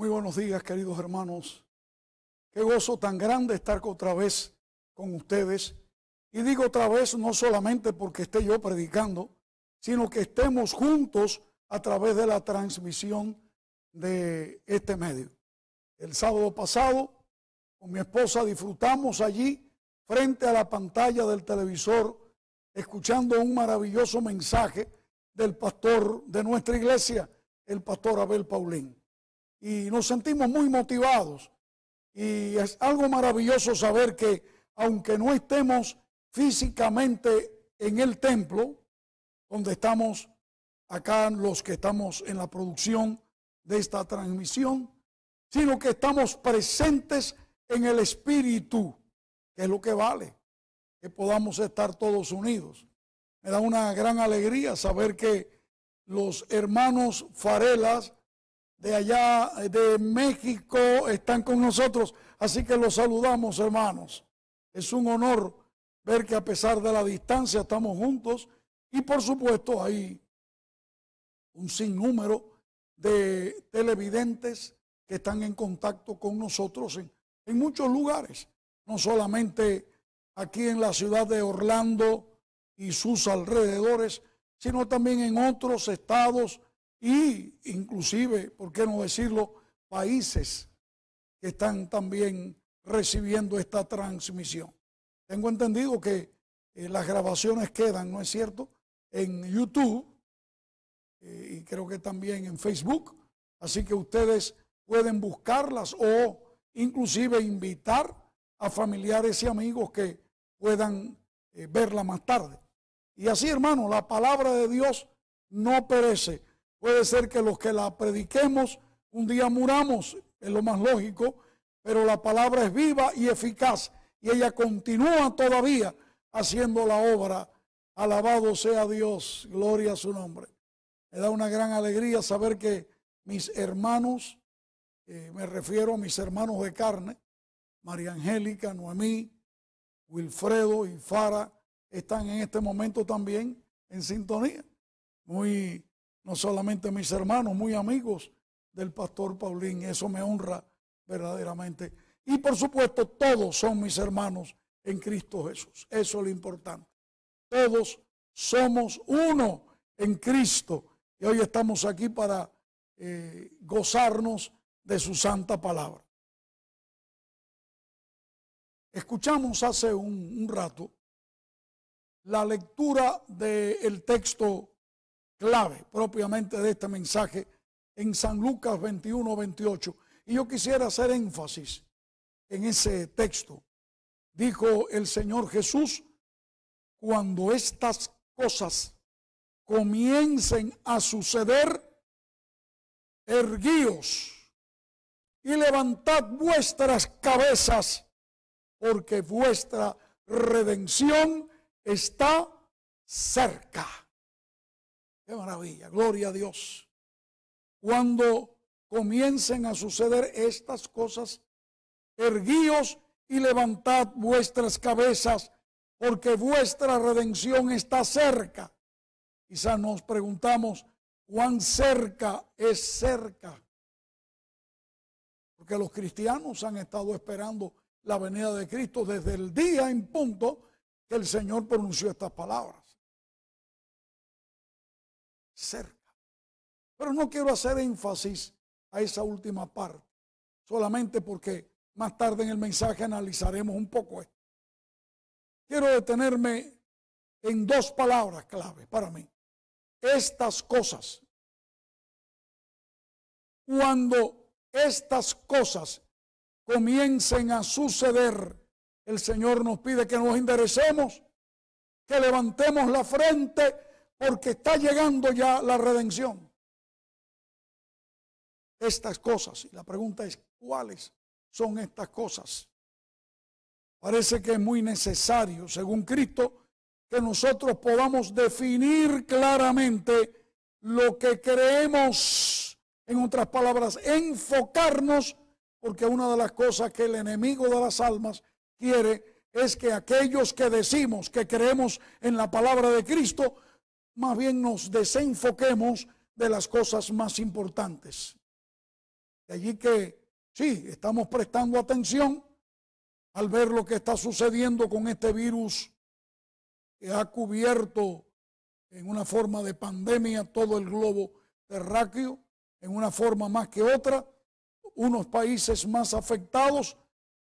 Muy buenos días, queridos hermanos. Qué gozo tan grande estar otra vez con ustedes. Y digo otra vez, no solamente porque esté yo predicando, sino que estemos juntos a través de la transmisión de este medio. El sábado pasado, con mi esposa disfrutamos allí, frente a la pantalla del televisor, escuchando un maravilloso mensaje del pastor de nuestra iglesia, el pastor Abel Paulín y nos sentimos muy motivados. Y es algo maravilloso saber que aunque no estemos físicamente en el templo, donde estamos acá los que estamos en la producción de esta transmisión, sino que estamos presentes en el espíritu, que es lo que vale, que podamos estar todos unidos. Me da una gran alegría saber que los hermanos Farelas, de allá de México están con nosotros, así que los saludamos hermanos. Es un honor ver que a pesar de la distancia estamos juntos y por supuesto hay un sinnúmero de televidentes que están en contacto con nosotros en, en muchos lugares, no solamente aquí en la ciudad de Orlando y sus alrededores, sino también en otros estados y inclusive, ¿por qué no decirlo?, países que están también recibiendo esta transmisión. Tengo entendido que eh, las grabaciones quedan, ¿no es cierto?, en YouTube eh, y creo que también en Facebook. Así que ustedes pueden buscarlas o inclusive invitar a familiares y amigos que puedan eh, verla más tarde. Y así, hermano, la palabra de Dios no perece Puede ser que los que la prediquemos un día muramos, es lo más lógico, pero la palabra es viva y eficaz y ella continúa todavía haciendo la obra. Alabado sea Dios, gloria a su nombre. Me da una gran alegría saber que mis hermanos, eh, me refiero a mis hermanos de carne, María Angélica, Noemí, Wilfredo y Fara, están en este momento también en sintonía. Muy no solamente mis hermanos, muy amigos del pastor Paulín. Eso me honra verdaderamente. Y por supuesto, todos son mis hermanos en Cristo Jesús. Eso es lo importante. Todos somos uno en Cristo. Y hoy estamos aquí para eh, gozarnos de su santa palabra. Escuchamos hace un, rato la lectura del texto clave propiamente de este mensaje en San Lucas 21, 28. Y yo quisiera hacer énfasis en ese texto. Dijo el Señor Jesús, cuando estas cosas comiencen a suceder, erguíos y levantad vuestras cabezas, porque vuestra redención está cerca. Qué maravilla, gloria a Dios. Cuando comiencen a suceder estas cosas, erguíos y levantad vuestras cabezas, porque vuestra redención está cerca. Quizás nos preguntamos cuán cerca es cerca. Porque los cristianos han estado esperando la venida de Cristo desde el día en punto que el Señor pronunció estas palabras cerca. Pero no quiero hacer énfasis a esa última parte, solamente porque más tarde en el mensaje analizaremos un poco esto. Quiero detenerme en dos palabras clave para mí. Estas cosas. Cuando estas cosas comiencen a suceder, el Señor nos pide que nos enderecemos, que levantemos la frente porque está llegando ya la redención. Estas cosas, y la pregunta es, ¿cuáles son estas cosas? Parece que es muy necesario, según Cristo, que nosotros podamos definir claramente lo que creemos, en otras palabras, enfocarnos, porque una de las cosas que el enemigo de las almas quiere es que aquellos que decimos que creemos en la palabra de Cristo, más bien nos desenfoquemos de las cosas más importantes. De allí que sí, estamos prestando atención al ver lo que está sucediendo con este virus que ha cubierto en una forma de pandemia todo el globo terráqueo, en una forma más que otra, unos países más afectados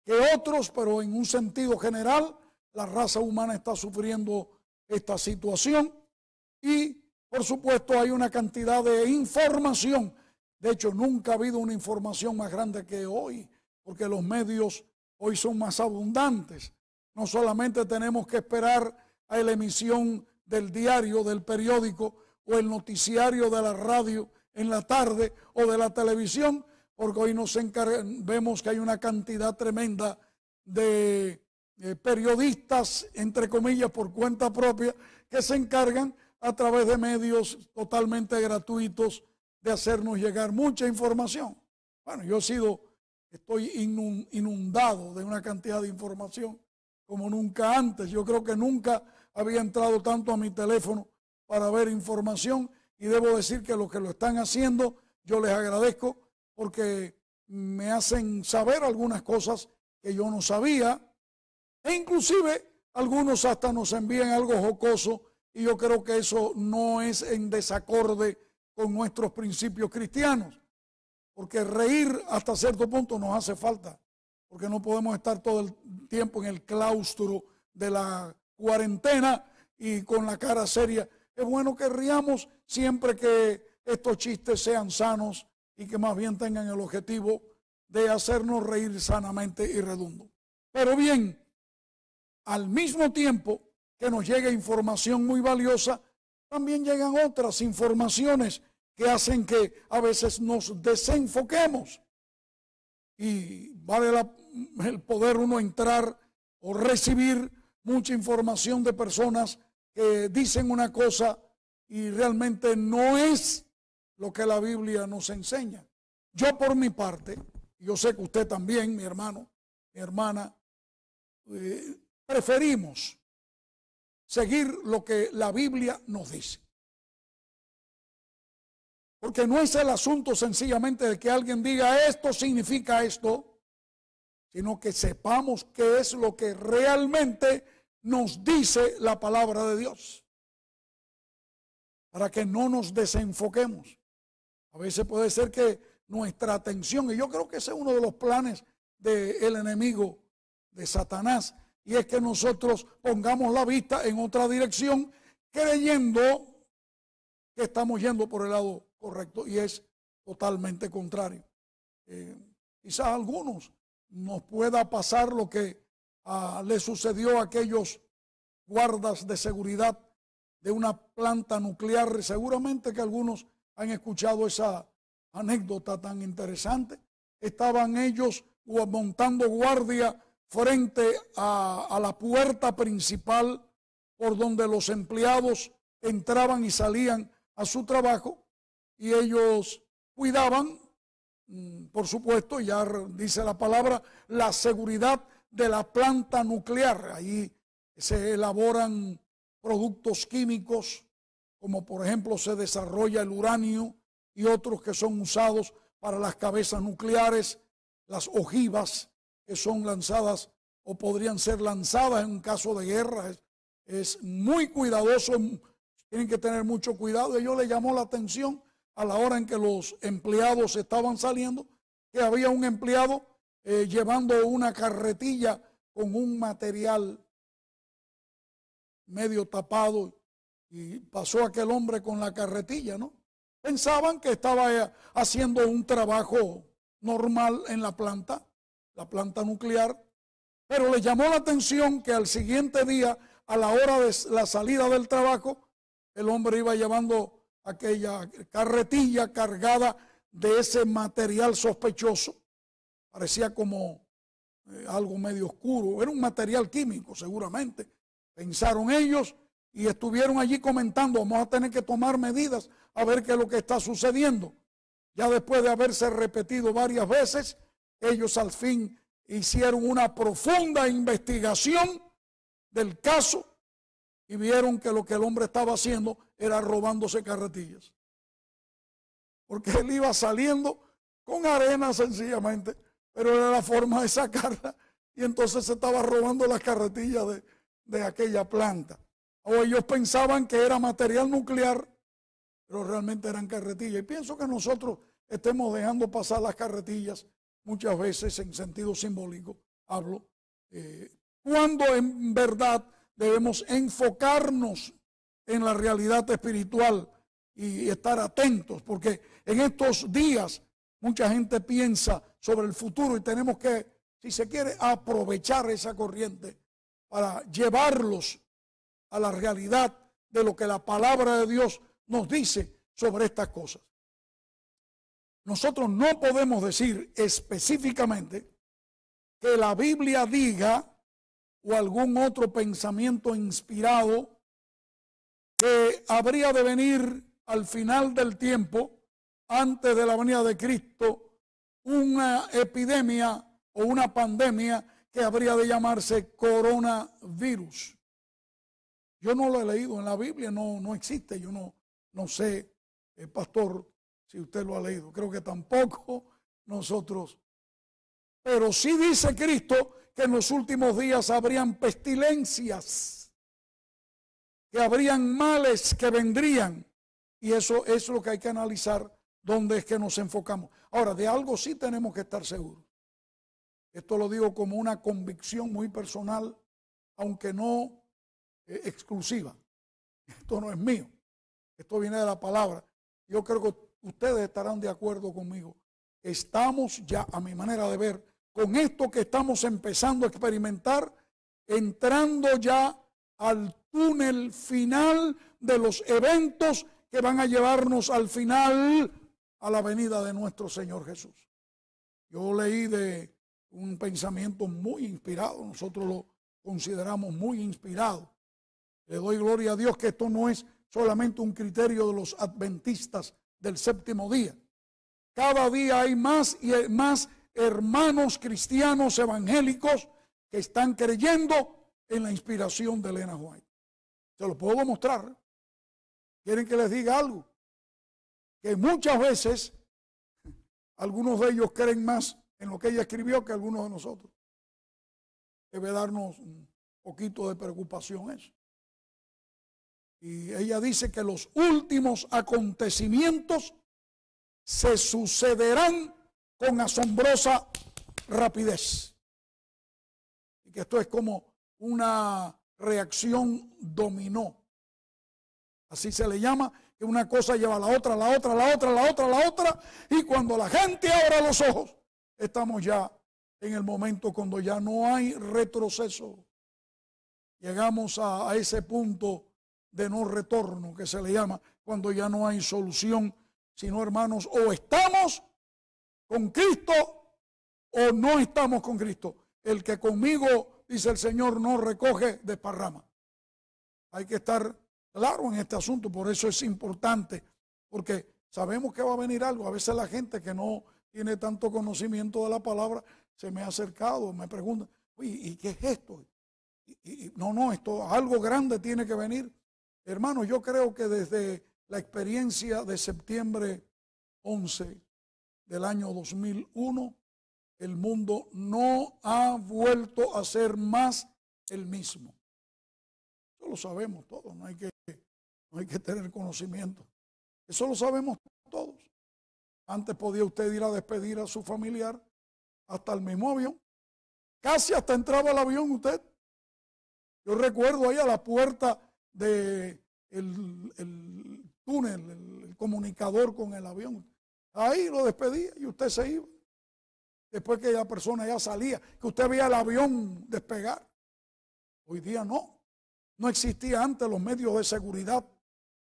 que otros, pero en un sentido general, la raza humana está sufriendo esta situación y, por supuesto, hay una cantidad de información. De hecho, nunca ha habido una información más grande que hoy, porque los medios hoy son más abundantes. No solamente tenemos que esperar a la emisión del diario, del periódico o el noticiario de la radio en la tarde o de la televisión, porque hoy nos vemos que hay una cantidad tremenda de eh, periodistas, entre comillas, por cuenta propia, que se encargan a través de medios totalmente gratuitos de hacernos llegar mucha información. Bueno, yo he sido, estoy inundado de una cantidad de información como nunca antes. Yo creo que nunca había entrado tanto a mi teléfono para ver información y debo decir que los que lo están haciendo, yo les agradezco porque me hacen saber algunas cosas que yo no sabía e inclusive algunos hasta nos envían algo jocoso y yo creo que eso no es en desacorde con nuestros principios cristianos. Porque reír hasta cierto punto nos hace falta. Porque no podemos estar todo el tiempo en el claustro de la cuarentena y con la cara seria. Es bueno que riamos siempre que estos chistes sean sanos y que más bien tengan el objetivo de hacernos reír sanamente y redundo. Pero bien, al mismo tiempo, que nos llega información muy valiosa, también llegan otras informaciones que hacen que a veces nos desenfoquemos. Y vale el poder uno entrar o recibir mucha información de personas que dicen una cosa y realmente no es lo que la Biblia nos enseña. Yo por mi parte, yo sé que usted también, mi hermano, mi hermana, eh, preferimos seguir lo que la Biblia nos dice. Porque no es el asunto sencillamente de que alguien diga esto significa esto, sino que sepamos qué es lo que realmente nos dice la palabra de Dios. Para que no nos desenfoquemos. A veces puede ser que nuestra atención, y yo creo que ese es uno de los planes del enemigo, de Satanás, y es que nosotros pongamos la vista en otra dirección creyendo que estamos yendo por el lado correcto y es totalmente contrario. Eh, quizás a algunos nos pueda pasar lo que ah, le sucedió a aquellos guardas de seguridad de una planta nuclear. Seguramente que algunos han escuchado esa anécdota tan interesante. Estaban ellos montando guardia frente a, la puerta principal por donde los empleados entraban y salían a su trabajo y ellos cuidaban, mm, por supuesto, ya dice la palabra, la seguridad de la planta nuclear. Ahí se elaboran productos químicos, como por ejemplo se desarrolla el uranio y otros que son usados para las cabezas nucleares, las ojivas que son lanzadas o podrían ser lanzadas en un caso de guerra. Es, muy cuidadoso, tienen que tener mucho cuidado. yo le llamó la atención a la hora en que los empleados estaban saliendo, que había un empleado eh, llevando una carretilla con un material medio tapado y pasó aquel hombre con la carretilla, ¿no? Pensaban que estaba eh, haciendo un trabajo normal en la planta la planta nuclear, pero le llamó la atención que al siguiente día, a la hora de la salida del trabajo, el hombre iba llevando aquella carretilla cargada de ese material sospechoso. Parecía como eh, algo medio oscuro, era un material químico seguramente, pensaron ellos y estuvieron allí comentando, vamos a tener que tomar medidas a ver qué es lo que está sucediendo. Ya después de haberse repetido varias veces, ellos al fin hicieron una profunda investigación del caso y vieron que lo que el hombre estaba haciendo era robándose carretillas. Porque él iba saliendo con arena sencillamente, pero era la forma de sacarla y entonces se estaba robando las carretillas de, aquella planta. O ellos pensaban que era material nuclear, pero realmente eran carretillas. Y pienso que nosotros estemos dejando pasar las carretillas muchas veces en sentido simbólico hablo, eh, cuando en verdad debemos enfocarnos en la realidad espiritual y estar atentos, porque en estos días mucha gente piensa sobre el futuro y tenemos que, si se quiere, aprovechar esa corriente para llevarlos a la realidad de lo que la palabra de Dios nos dice sobre estas cosas. Nosotros no podemos decir específicamente que la Biblia diga o algún otro pensamiento inspirado que habría de venir al final del tiempo, antes de la venida de Cristo, una epidemia o una pandemia que habría de llamarse coronavirus. Yo no lo he leído en la Biblia, no, no existe, yo no, no sé, eh, pastor, si usted lo ha leído. Creo que tampoco nosotros. Pero sí dice Cristo que en los últimos días habrían pestilencias, que habrían males que vendrían. Y eso es lo que hay que analizar, dónde es que nos enfocamos. Ahora, de algo sí tenemos que estar seguros. Esto lo digo como una convicción muy personal, aunque no eh, exclusiva. Esto no es mío. Esto viene de la palabra. Yo creo que ustedes estarán de acuerdo conmigo. Estamos ya, a mi manera de ver, con esto que estamos empezando a experimentar, entrando ya al túnel final de los eventos que van a llevarnos al final a la venida de nuestro Señor Jesús. Yo leí de un pensamiento muy inspirado, nosotros lo consideramos muy inspirado. Le doy gloria a Dios que esto no es solamente un criterio de los adventistas el séptimo día. Cada día hay más y más hermanos cristianos evangélicos que están creyendo en la inspiración de Elena White. Se lo puedo mostrar. ¿Quieren que les diga algo? Que muchas veces algunos de ellos creen más en lo que ella escribió que algunos de nosotros. Debe darnos un poquito de preocupación eso. Y ella dice que los últimos acontecimientos se sucederán con asombrosa rapidez. Y que esto es como una reacción dominó. Así se le llama, que una cosa lleva a la otra, la otra, la otra, la otra, la otra. Y cuando la gente abra los ojos, estamos ya en el momento cuando ya no hay retroceso. Llegamos a ese punto de no retorno que se le llama cuando ya no hay solución, sino hermanos, o estamos con Cristo o no estamos con Cristo. El que conmigo, dice el Señor, no recoge, desparrama. Hay que estar claro en este asunto, por eso es importante, porque sabemos que va a venir algo. A veces la gente que no tiene tanto conocimiento de la palabra se me ha acercado, me pregunta, Uy, ¿y qué es esto? no, no, esto algo grande tiene que venir. Hermano, yo creo que desde la experiencia de septiembre 11 del año 2001, el mundo no ha vuelto a ser más el mismo. Eso lo sabemos todos, no hay que, no hay que tener conocimiento. Eso lo sabemos todos. Antes podía usted ir a despedir a su familiar hasta el mismo avión. Casi hasta entraba el avión usted. Yo recuerdo ahí a la puerta de el, túnel, el, comunicador con el avión. Ahí lo despedía y usted se iba. Después que la persona ya salía, que usted veía el avión despegar. Hoy día no. No existía antes los medios de seguridad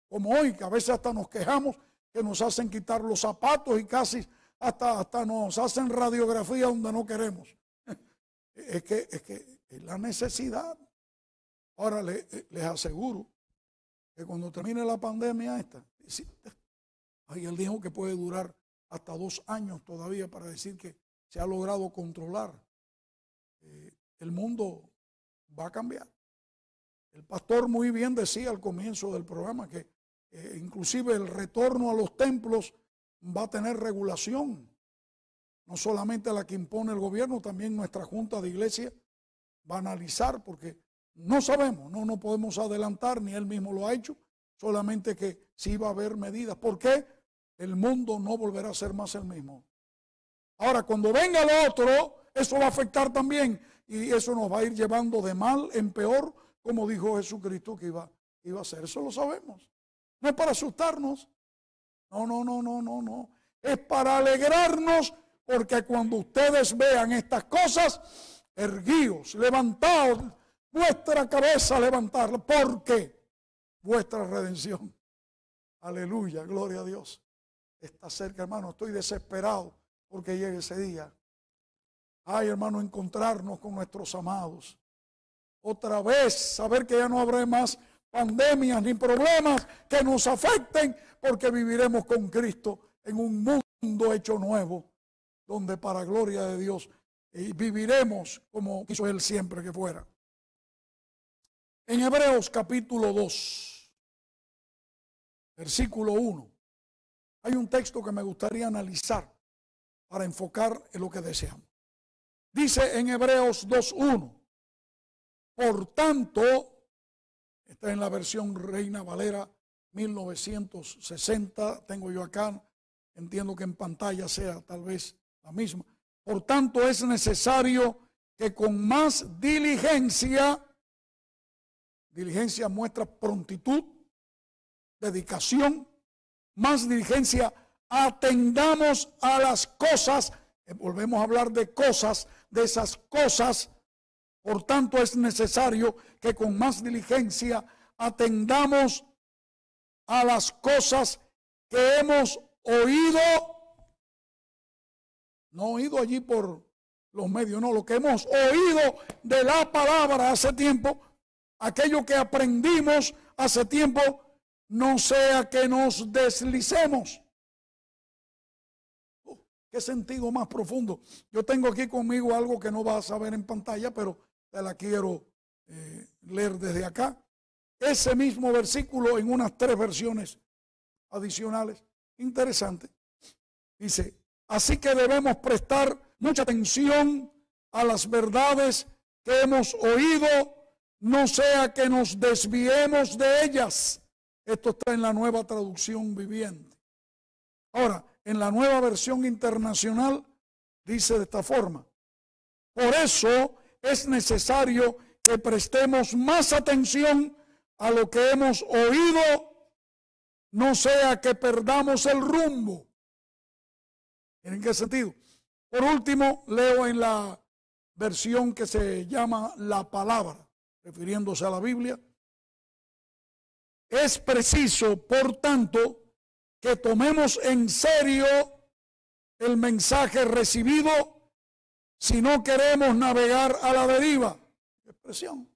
como hoy, que a veces hasta nos quejamos que nos hacen quitar los zapatos y casi hasta, hasta nos hacen radiografía donde no queremos. Es que, es que es la necesidad. Ahora eh, les aseguro que cuando termine la pandemia esta, ahí él dijo que puede durar hasta dos años todavía para decir que se ha logrado controlar. Eh, el mundo va a cambiar. El pastor muy bien decía al comienzo del programa que eh, inclusive el retorno a los templos va a tener regulación. No solamente la que impone el gobierno, también nuestra Junta de Iglesia va a analizar porque no sabemos, no, no podemos adelantar, ni él mismo lo ha hecho, solamente que sí va a haber medidas. ¿Por qué? El mundo no volverá a ser más el mismo. Ahora, cuando venga el otro, eso va a afectar también y eso nos va a ir llevando de mal en peor, como dijo Jesucristo que iba, iba a ser. Eso lo sabemos. No es para asustarnos. No, no, no, no, no, no. Es para alegrarnos porque cuando ustedes vean estas cosas, erguidos, levantados, vuestra cabeza levantarla, porque vuestra redención, aleluya, gloria a Dios, está cerca, hermano. Estoy desesperado porque llegue ese día. Ay, hermano, encontrarnos con nuestros amados. Otra vez, saber que ya no habrá más pandemias ni problemas que nos afecten, porque viviremos con Cristo en un mundo hecho nuevo, donde para gloria de Dios eh, viviremos como quiso Él siempre que fuera. En Hebreos capítulo 2, versículo 1, hay un texto que me gustaría analizar para enfocar en lo que deseamos. Dice en Hebreos 2.1, por tanto, está en la versión Reina Valera 1960, tengo yo acá, entiendo que en pantalla sea tal vez la misma. Por tanto, es necesario que con más diligencia Diligencia muestra prontitud, dedicación, más diligencia, atendamos a las cosas, eh, volvemos a hablar de cosas, de esas cosas, por tanto es necesario que con más diligencia atendamos a las cosas que hemos oído, no oído allí por los medios, no, lo que hemos oído de la palabra hace tiempo, aquello que aprendimos hace tiempo, no sea que nos deslicemos. Uh, qué sentido más profundo. Yo tengo aquí conmigo algo que no vas a ver en pantalla, pero te la quiero eh, leer desde acá. Ese mismo versículo en unas tres versiones adicionales. Interesante. Dice, así que debemos prestar mucha atención a las verdades que hemos oído no sea que nos desviemos de ellas. Esto está en la nueva traducción viviente. Ahora, en la nueva versión internacional dice de esta forma, por eso es necesario que prestemos más atención a lo que hemos oído, no sea que perdamos el rumbo. ¿En qué sentido? Por último, leo en la versión que se llama la palabra refiriéndose a la Biblia. Es preciso, por tanto, que tomemos en serio el mensaje recibido si no queremos navegar a la deriva. Expresión.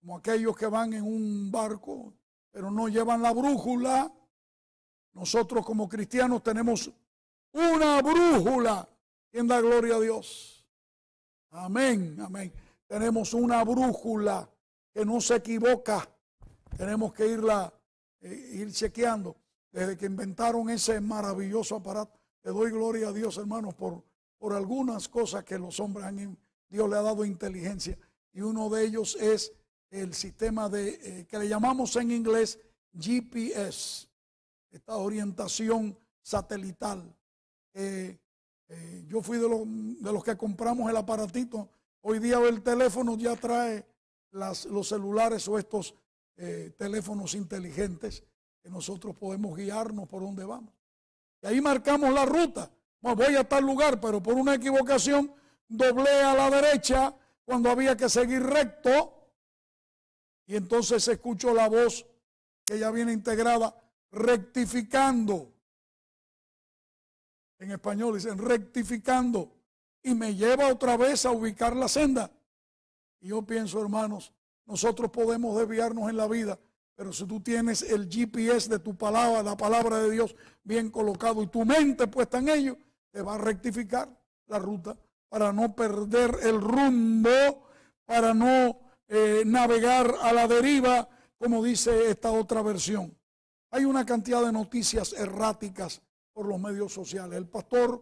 Como aquellos que van en un barco, pero no llevan la brújula. Nosotros como cristianos tenemos una brújula en la gloria a Dios. Amén, amén. Tenemos una brújula que no se equivoca. Tenemos que irla, eh, ir chequeando. Desde que inventaron ese maravilloso aparato, le doy gloria a Dios, hermanos, por, por algunas cosas que los hombres han, Dios le ha dado inteligencia. Y uno de ellos es el sistema de, eh, que le llamamos en inglés GPS, esta orientación satelital. Eh, yo fui de, los, de los que compramos el aparatito Hoy día el teléfono ya trae los celulares o estos eh, teléfonos inteligentes que nosotros podemos guiarnos por donde vamos. Y ahí marcamos la ruta. voy a tal lugar, pero por una equivocación doblé a la derecha cuando había que seguir recto. Y entonces escuchó la voz que ya viene integrada, rectificando. En español dicen rectificando y me lleva otra vez a ubicar la senda. Y yo pienso, hermanos, nosotros podemos desviarnos en la vida, pero si tú tienes el GPS de tu palabra, la palabra de Dios bien colocado y tu mente puesta en ello, te va a rectificar la ruta para no perder el rumbo, para no eh, navegar a la deriva, como dice esta otra versión. Hay una cantidad de noticias erráticas por los medios sociales. El pastor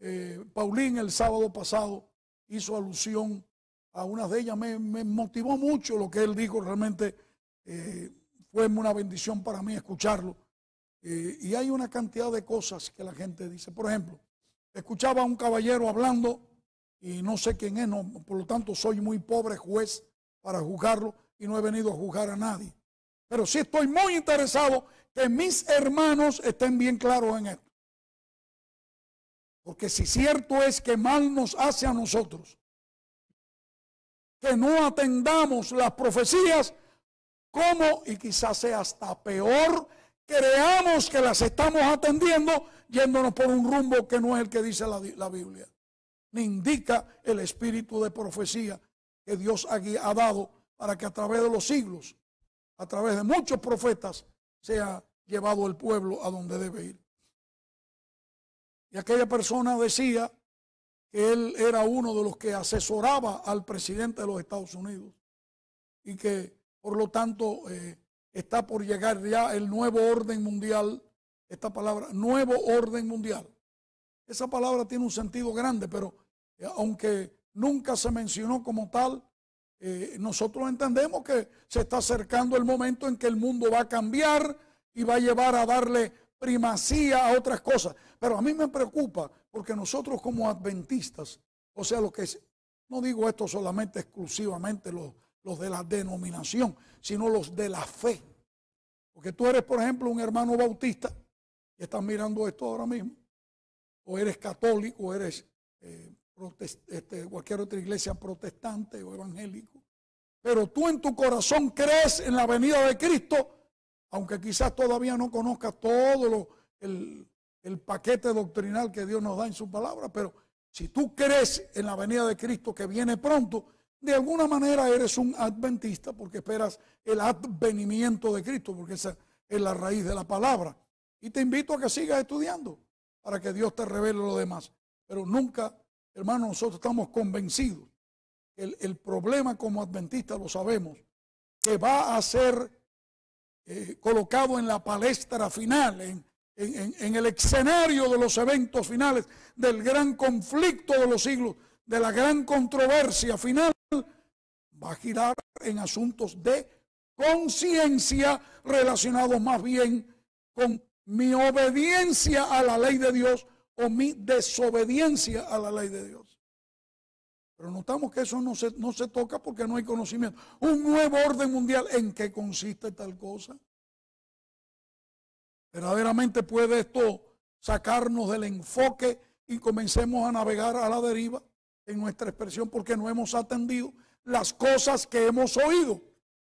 eh, Paulín el sábado pasado hizo alusión a una de ellas. Me, motivó mucho lo que él dijo, realmente eh, fue una bendición para mí escucharlo. Eh, y hay una cantidad de cosas que la gente dice. Por ejemplo, escuchaba a un caballero hablando y no sé quién es, por lo tanto soy muy pobre juez para juzgarlo y no he venido a juzgar a nadie. Pero sí estoy muy interesado que mis hermanos estén bien claros en esto. Porque si cierto es que mal nos hace a nosotros, que no atendamos las profecías, como y quizás sea hasta peor, creamos que las estamos atendiendo yéndonos por un rumbo que no es el que dice la, Biblia, ni indica el espíritu de profecía que Dios ha dado para que a través de los siglos, a través de muchos profetas, sea llevado el pueblo a donde debe ir. Y aquella persona decía que él era uno de los que asesoraba al presidente de los Estados Unidos y que por lo tanto eh, está por llegar ya el nuevo orden mundial, esta palabra, nuevo orden mundial. Esa palabra tiene un sentido grande, pero eh, aunque nunca se mencionó como tal, eh, nosotros entendemos que se está acercando el momento en que el mundo va a cambiar y va a llevar a darle primacía a otras cosas. Pero a mí me preocupa porque nosotros como adventistas, o sea, lo que no digo esto solamente exclusivamente los, los de la denominación, sino los de la fe. Porque tú eres, por ejemplo, un hermano bautista y estás mirando esto ahora mismo, o eres católico, o eres eh, este, cualquier otra iglesia protestante o evangélico, pero tú en tu corazón crees en la venida de Cristo aunque quizás todavía no conozca todo el, paquete doctrinal que Dios nos da en su palabra, pero si tú crees en la venida de Cristo que viene pronto, de alguna manera eres un adventista porque esperas el advenimiento de Cristo, porque esa es la raíz de la palabra. Y te invito a que sigas estudiando para que Dios te revele lo demás. Pero nunca, hermano, nosotros estamos convencidos. El, el problema como adventista lo sabemos, que va a ser eh, colocado en la palestra final, en, en, el escenario de los eventos finales, del gran conflicto de los siglos, de la gran controversia final, va a girar en asuntos de conciencia relacionados más bien con mi obediencia a la ley de Dios o mi desobediencia a la ley de Dios. Pero notamos que eso no se, no se toca porque no hay conocimiento. Un nuevo orden mundial, ¿en qué consiste tal cosa? Verdaderamente puede esto sacarnos del enfoque y comencemos a navegar a la deriva en nuestra expresión porque no hemos atendido las cosas que hemos oído.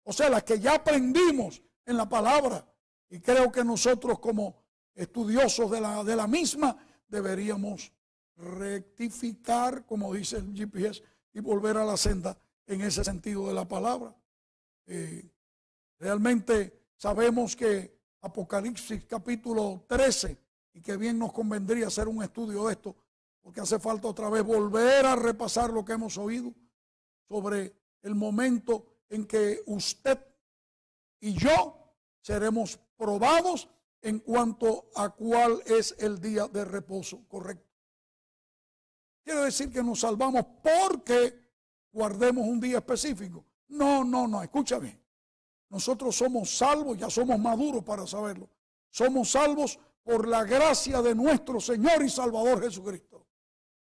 O sea, las que ya aprendimos en la palabra. Y creo que nosotros como estudiosos de la, de la misma deberíamos rectificar, como dice el GPS, y volver a la senda en ese sentido de la palabra. Eh, realmente sabemos que Apocalipsis capítulo 13, y que bien nos convendría hacer un estudio de esto, porque hace falta otra vez volver a repasar lo que hemos oído sobre el momento en que usted y yo seremos probados en cuanto a cuál es el día de reposo correcto. Quiere decir que nos salvamos porque guardemos un día específico. No, no, no, escúchame. Nosotros somos salvos, ya somos maduros para saberlo. Somos salvos por la gracia de nuestro Señor y Salvador Jesucristo.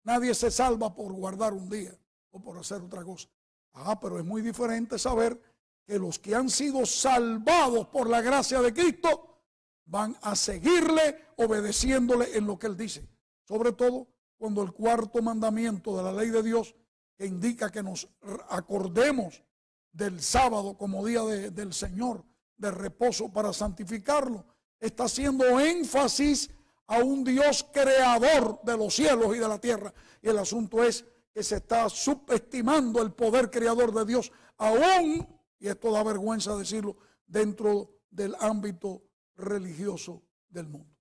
Nadie se salva por guardar un día o por hacer otra cosa. Ah, pero es muy diferente saber que los que han sido salvados por la gracia de Cristo van a seguirle obedeciéndole en lo que él dice. Sobre todo cuando el cuarto mandamiento de la ley de Dios que indica que nos acordemos del sábado como día del Señor, de reposo para santificarlo, está haciendo énfasis a un Dios creador de los cielos y de la tierra. Y el asunto es que se está subestimando el poder creador de Dios, aún, y esto da vergüenza decirlo, dentro del ámbito religioso del mundo.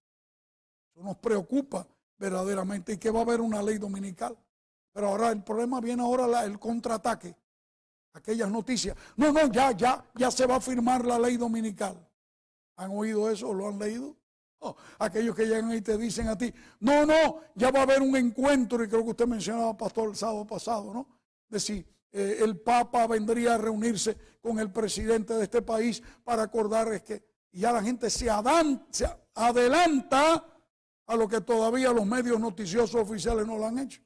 Eso nos preocupa verdaderamente y que va a haber una ley dominical. Pero ahora el problema viene ahora el contraataque. Aquellas noticias. No, no, ya, ya, ya se va a firmar la ley dominical. ¿Han oído eso? ¿Lo han leído? Oh, aquellos que llegan y te dicen a ti, no, no, ya va a haber un encuentro, y creo que usted mencionaba, pastor, el sábado pasado, ¿no? De si eh, el Papa vendría a reunirse con el presidente de este país para acordar que ya la gente se, se adelanta a lo que todavía los medios noticiosos oficiales no lo han hecho.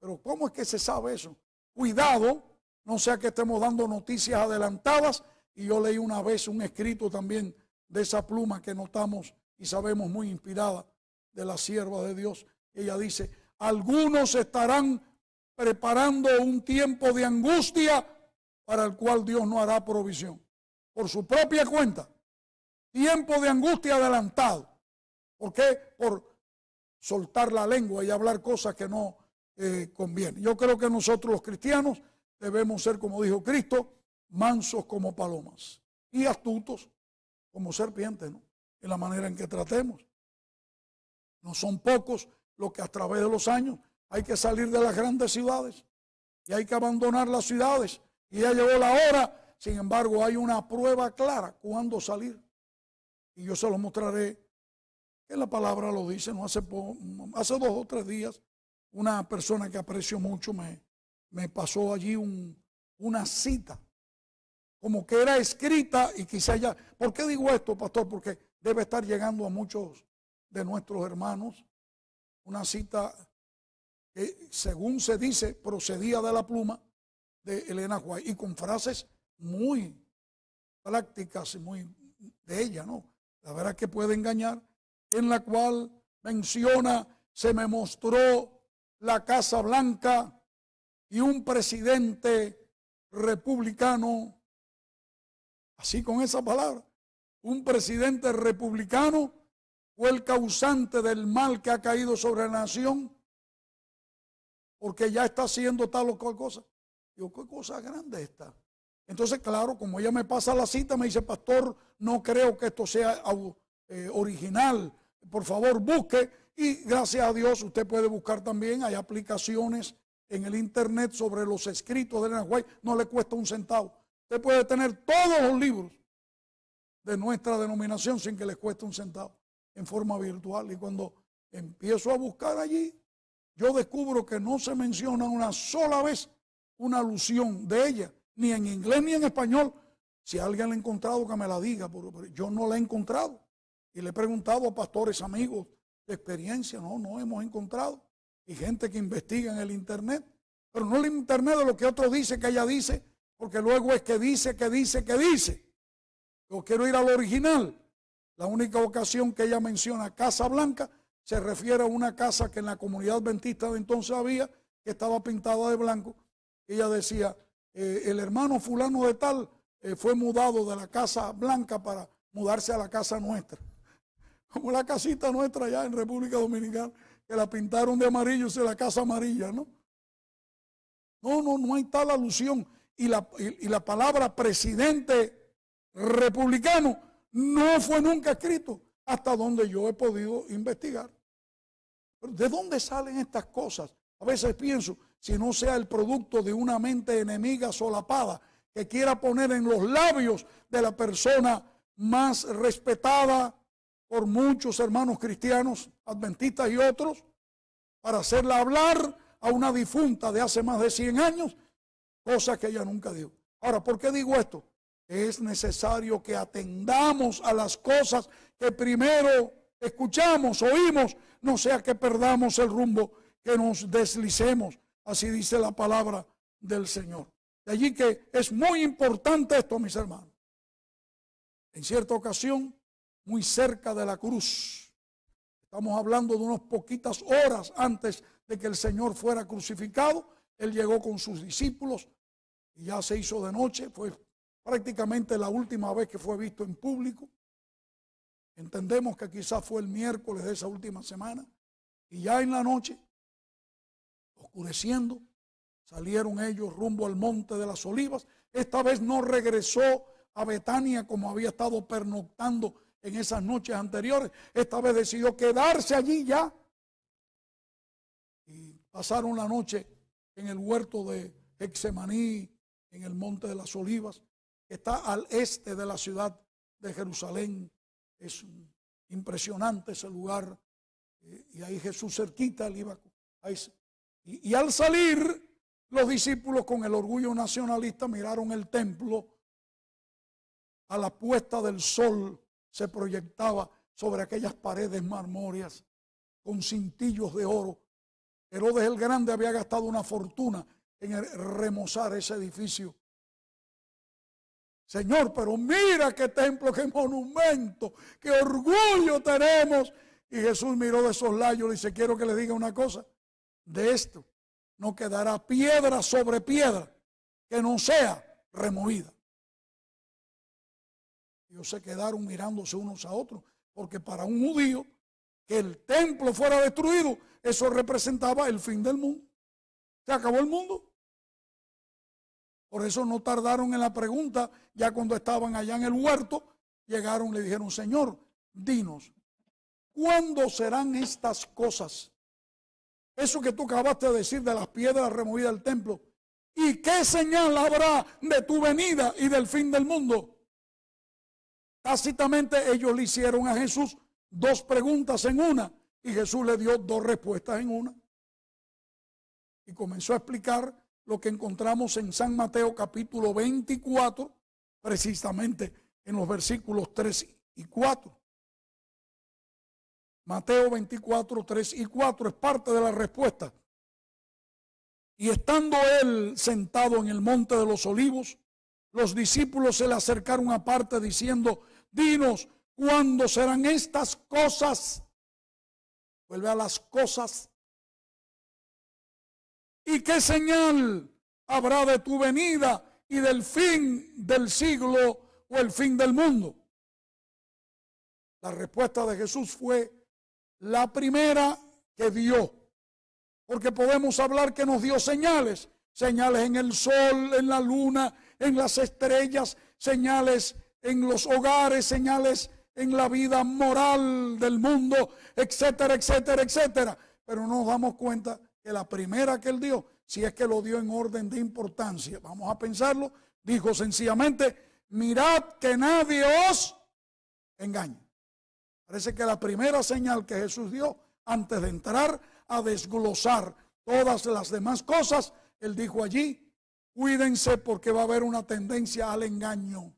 Pero ¿cómo es que se sabe eso? Cuidado, no sea que estemos dando noticias adelantadas. Y yo leí una vez un escrito también de esa pluma que notamos y sabemos muy inspirada de la sierva de Dios. Ella dice, algunos estarán preparando un tiempo de angustia para el cual Dios no hará provisión. Por su propia cuenta. Tiempo de angustia adelantado. ¿Por qué? Por soltar la lengua y hablar cosas que no eh, convienen. Yo creo que nosotros los cristianos debemos ser, como dijo Cristo, mansos como palomas y astutos como serpientes, ¿no? En la manera en que tratemos. No son pocos los que a través de los años hay que salir de las grandes ciudades y hay que abandonar las ciudades. Y ya llegó la hora, sin embargo, hay una prueba clara cuándo salir. Y yo se lo mostraré que la palabra lo dice. No hace, hace dos o tres días, una persona que aprecio mucho me, me pasó allí una cita, como que era escrita y quizá ya. ¿Por qué digo esto, pastor? Porque debe estar llegando a muchos de nuestros hermanos. Una cita que, según se dice, procedía de la pluma de Elena Juárez y con frases muy prácticas y muy de ella, ¿no? La verdad que puede engañar en la cual menciona, se me mostró la Casa Blanca y un presidente republicano, así con esa palabra, un presidente republicano fue el causante del mal que ha caído sobre la nación, porque ya está haciendo tal o cual cosa. Yo, qué cosa grande está. Entonces, claro, como ella me pasa la cita, me dice, pastor, no creo que esto sea eh, original, por favor busque y gracias a Dios usted puede buscar también, hay aplicaciones en el internet sobre los escritos de Elena no le cuesta un centavo. Usted puede tener todos los libros de nuestra denominación sin que les cueste un centavo en forma virtual. Y cuando empiezo a buscar allí, yo descubro que no se menciona una sola vez una alusión de ella, ni en inglés ni en español. Si alguien la ha encontrado, que me la diga, yo no la he encontrado. Y le he preguntado a pastores amigos de experiencia, no, no hemos encontrado. Y gente que investiga en el Internet. Pero no el Internet de lo que otro dice, que ella dice, porque luego es que dice, que dice, que dice. Yo quiero ir al original. La única ocasión que ella menciona Casa Blanca se refiere a una casa que en la comunidad adventista de entonces había, que estaba pintada de blanco. Ella decía, eh, el hermano fulano de tal eh, fue mudado de la Casa Blanca para mudarse a la casa nuestra. Como la casita nuestra allá en República Dominicana, que la pintaron de amarillo, se la casa amarilla, ¿no? No, no, no hay tal alusión. Y la, la palabra presidente republicano no fue nunca escrito hasta donde yo he podido investigar. Pero ¿De dónde salen estas cosas? A veces pienso, si no sea el producto de una mente enemiga solapada que quiera poner en los labios de la persona más respetada, por muchos hermanos cristianos, adventistas y otros, para hacerla hablar a una difunta de hace más de 100 años, cosa que ella nunca dio. Ahora, ¿por qué digo esto? Es necesario que atendamos a las cosas que primero escuchamos, oímos, no sea que perdamos el rumbo, que nos deslicemos. Así dice la palabra del Señor. De allí que es muy importante esto, mis hermanos. En cierta ocasión, muy cerca de la cruz. Estamos hablando de unas poquitas horas antes de que el Señor fuera crucificado. Él llegó con sus discípulos y ya se hizo de noche. Fue prácticamente la última vez que fue visto en público. Entendemos que quizás fue el miércoles de esa última semana. Y ya en la noche, oscureciendo, salieron ellos rumbo al monte de las olivas. Esta vez no regresó a Betania como había estado pernoctando en esas noches anteriores. Esta vez decidió quedarse allí ya y pasaron la noche en el huerto de Hexemaní, en el monte de las olivas, que está al este de la ciudad de Jerusalén. Es impresionante ese lugar. Eh, y ahí Jesús cerquita el iba. y, y al salir, los discípulos con el orgullo nacionalista miraron el templo a la puesta del sol se proyectaba sobre aquellas paredes marmóreas con cintillos de oro. Herodes el Grande había gastado una fortuna en remozar ese edificio. Señor, pero mira qué templo, qué monumento, qué orgullo tenemos. Y Jesús miró de layos y dice, quiero que le diga una cosa, de esto no quedará piedra sobre piedra que no sea removida se quedaron mirándose unos a otros, porque para un judío que el templo fuera destruido, eso representaba el fin del mundo. Se acabó el mundo. Por eso no tardaron en la pregunta, ya cuando estaban allá en el huerto, llegaron y le dijeron, Señor, dinos, ¿cuándo serán estas cosas? Eso que tú acabaste de decir de las piedras removidas del templo. ¿Y qué señal habrá de tu venida y del fin del mundo? Tácitamente ellos le hicieron a Jesús dos preguntas en una y Jesús le dio dos respuestas en una. Y comenzó a explicar lo que encontramos en San Mateo capítulo 24, precisamente en los versículos 3 y 4. Mateo 24, 3 y 4 es parte de la respuesta. Y estando él sentado en el monte de los olivos, los discípulos se le acercaron aparte diciendo, Dinos, ¿cuándo serán estas cosas? Vuelve a las cosas. ¿Y qué señal habrá de tu venida y del fin del siglo o el fin del mundo? La respuesta de Jesús fue la primera que dio. Porque podemos hablar que nos dio señales, señales en el sol, en la luna, en las estrellas, señales en los hogares, señales en la vida moral del mundo, etcétera, etcétera, etcétera. Pero no nos damos cuenta que la primera que él dio, si es que lo dio en orden de importancia, vamos a pensarlo, dijo sencillamente, mirad que nadie os engañe. Parece que la primera señal que Jesús dio antes de entrar a desglosar todas las demás cosas, él dijo allí, cuídense porque va a haber una tendencia al engaño.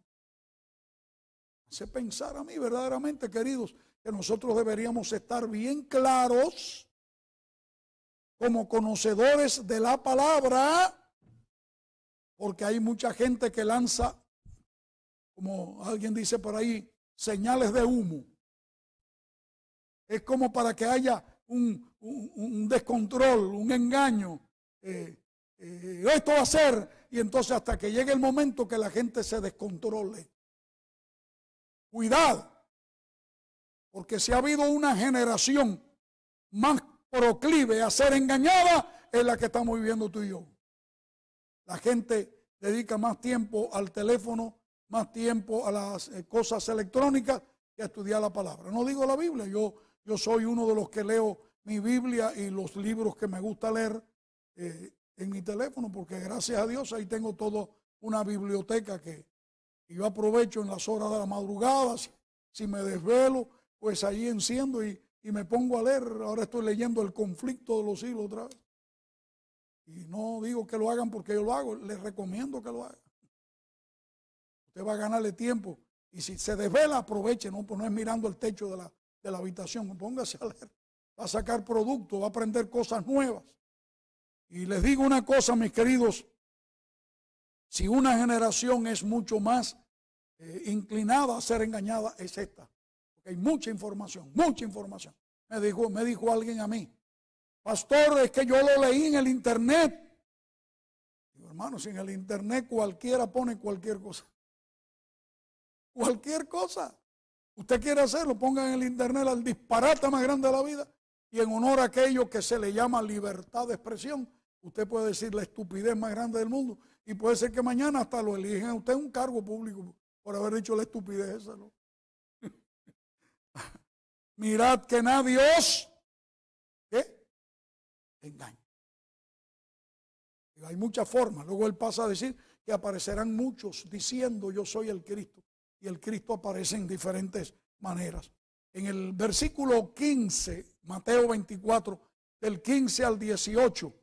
Hace pensar a mí verdaderamente, queridos, que nosotros deberíamos estar bien claros como conocedores de la palabra, porque hay mucha gente que lanza, como alguien dice por ahí, señales de humo. Es como para que haya un, descontrol, un engaño. Eh, eh, esto va a ser, y entonces hasta que llegue el momento que la gente se descontrole. Cuidado, porque si ha habido una generación más proclive a ser engañada, es la que estamos viviendo tú y yo. La gente dedica más tiempo al teléfono, más tiempo a las eh, cosas electrónicas que a estudiar la palabra. No digo la Biblia, yo, yo soy uno de los que leo mi Biblia y los libros que me gusta leer eh, en mi teléfono, porque gracias a Dios ahí tengo toda una biblioteca que y yo aprovecho en las horas de la madrugada, si me desvelo, pues ahí enciendo y, y me pongo a leer. Ahora estoy leyendo El conflicto de los siglos otra vez. Y no digo que lo hagan porque yo lo hago, les recomiendo que lo hagan. Usted va a ganarle tiempo. Y si se desvela, aproveche, no, pues no es mirando el techo de la, de la habitación, póngase a leer. Va a sacar producto, va a aprender cosas nuevas. Y les digo una cosa, mis queridos si una generación es mucho más eh, inclinada a ser engañada, es esta. Porque hay mucha información, mucha información. Me dijo, me dijo alguien a mí, pastor, es que yo lo leí en el internet. Digo, si en el internet cualquiera pone cualquier cosa. Cualquier cosa. Usted quiere hacerlo, ponga en el internet al disparate más grande de la vida. Y en honor a aquello que se le llama libertad de expresión, usted puede decir la estupidez más grande del mundo y puede ser que mañana hasta lo eligen a usted un cargo público por haber dicho la estupidez esa, ¿no? Mirad que nadie os engaña. Hay muchas formas. Luego él pasa a decir que aparecerán muchos diciendo yo soy el Cristo. Y el Cristo aparece en diferentes maneras. En el versículo 15, Mateo 24, del 15 al 18,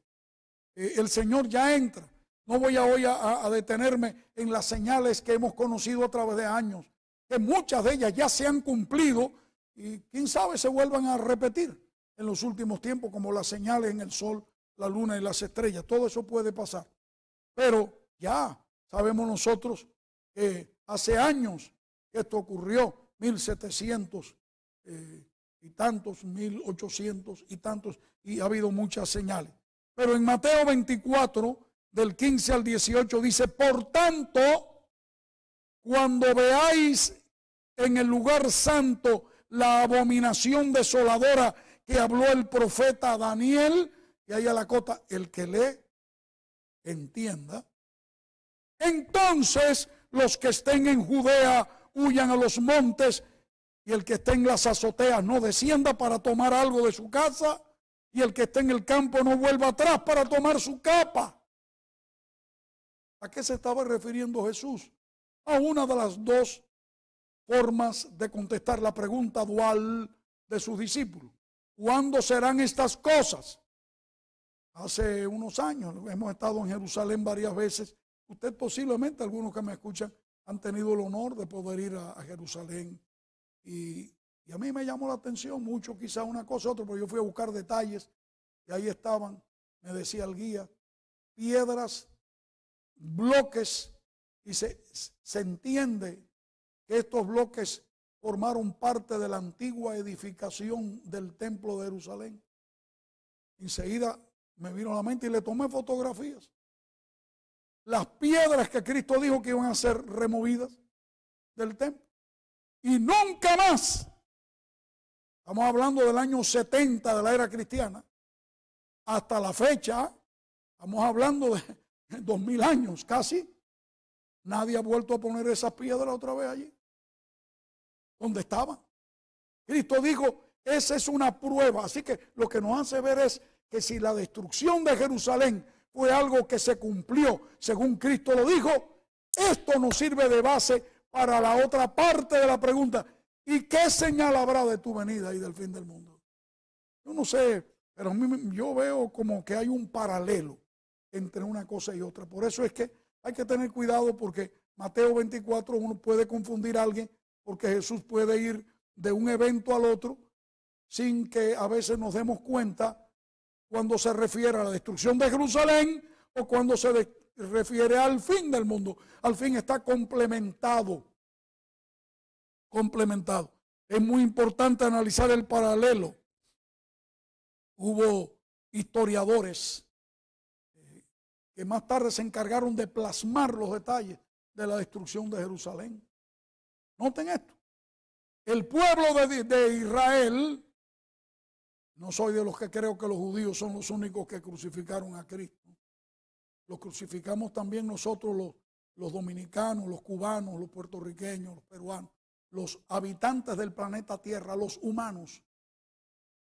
eh, el Señor ya entra no voy a hoy a, detenerme en las señales que hemos conocido a través de años, que muchas de ellas ya se han cumplido y quién sabe se vuelvan a repetir en los últimos tiempos, como las señales en el sol, la luna y las estrellas. Todo eso puede pasar. Pero ya sabemos nosotros que hace años esto ocurrió, 1700 eh, y tantos, 1800 y tantos, y ha habido muchas señales. Pero en Mateo 24, del 15 al 18 dice, por tanto, cuando veáis en el lugar santo la abominación desoladora que habló el profeta Daniel, y ahí a la cota, el que lee, entienda. Entonces los que estén en Judea huyan a los montes y el que esté en las azoteas no descienda para tomar algo de su casa y el que esté en el campo no vuelva atrás para tomar su capa. ¿A qué se estaba refiriendo Jesús? A una de las dos formas de contestar la pregunta dual de sus discípulos. ¿Cuándo serán estas cosas? Hace unos años hemos estado en Jerusalén varias veces. Usted posiblemente, algunos que me escuchan, han tenido el honor de poder ir a, Jerusalén. Y, a mí me llamó la atención mucho, quizá una cosa, otra, pero yo fui a buscar detalles y ahí estaban, me decía el guía, piedras bloques y se, entiende que estos bloques formaron parte de la antigua edificación del templo de Jerusalén. Enseguida me vino a la mente y le tomé fotografías. Las piedras que Cristo dijo que iban a ser removidas del templo. Y nunca más, estamos hablando del año 70 de la era cristiana, hasta la fecha, estamos hablando de en dos mil años casi, nadie ha vuelto a poner esas piedras otra vez allí. donde estaban? Cristo dijo, esa es una prueba. Así que lo que nos hace ver es que si la destrucción de Jerusalén fue algo que se cumplió, según Cristo lo dijo, esto nos sirve de base para la otra parte de la pregunta. ¿Y qué señal habrá de tu venida y del fin del mundo? Yo no sé, pero yo veo como que hay un paralelo entre una cosa y otra. Por eso es que hay que tener cuidado porque Mateo 24 uno puede confundir a alguien porque Jesús puede ir de un evento al otro sin que a veces nos demos cuenta cuando se refiere a la destrucción de Jerusalén o cuando se refiere al fin del mundo. Al fin está complementado. Complementado. Es muy importante analizar el paralelo. Hubo historiadores que más tarde se encargaron de plasmar los detalles de la destrucción de Jerusalén. Noten esto. El pueblo de, Israel, no soy de los que creo que los judíos son los únicos que crucificaron a Cristo. Lo crucificamos también nosotros los, los dominicanos, los cubanos, los puertorriqueños, los peruanos, los habitantes del planeta Tierra, los humanos.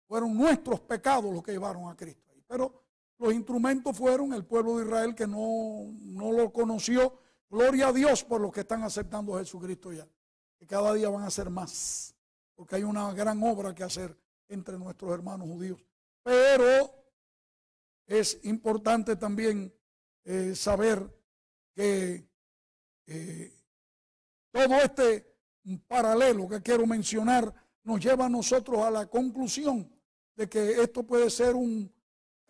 Fueron nuestros pecados los que llevaron a Cristo. Pero los instrumentos fueron el pueblo de Israel que no, lo conoció. Gloria a Dios por los que están aceptando a Jesucristo ya. Que cada día van a ser más. Porque hay una gran obra que hacer entre nuestros hermanos judíos. Pero es importante también eh, saber que eh, todo este paralelo que quiero mencionar nos lleva a nosotros a la conclusión de que esto puede ser un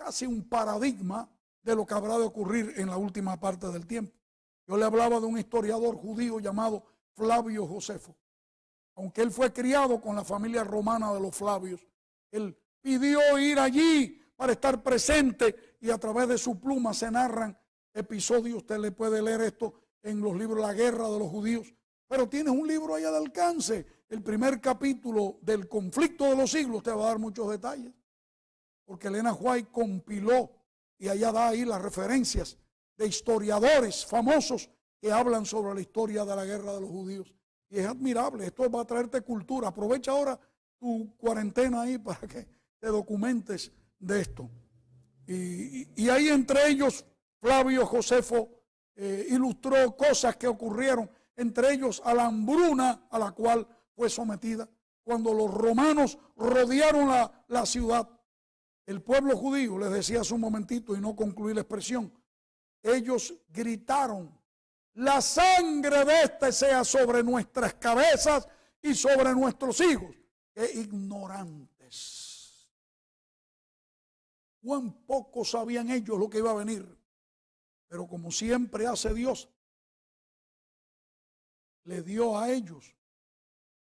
casi un paradigma de lo que habrá de ocurrir en la última parte del tiempo. Yo le hablaba de un historiador judío llamado Flavio Josefo. Aunque él fue criado con la familia romana de los Flavios, él pidió ir allí para estar presente y a través de su pluma se narran episodios. Usted le puede leer esto en los libros La guerra de los judíos. Pero tienes un libro allá de alcance. El primer capítulo del conflicto de los siglos te va a dar muchos detalles porque Elena White compiló y allá da ahí las referencias de historiadores famosos que hablan sobre la historia de la guerra de los judíos. Y es admirable, esto va a traerte cultura. Aprovecha ahora tu cuarentena ahí para que te documentes de esto. Y, ahí entre ellos, Flavio Josefo eh, ilustró cosas que ocurrieron, entre ellos a la hambruna a la cual fue sometida, cuando los romanos rodearon la ciudad el pueblo judío, les decía hace un momentito y no concluí la expresión, ellos gritaron, la sangre de este sea sobre nuestras cabezas y sobre nuestros hijos. ¡Qué ignorantes! Cuán poco sabían ellos lo que iba a venir. Pero como siempre hace Dios, le dio a ellos,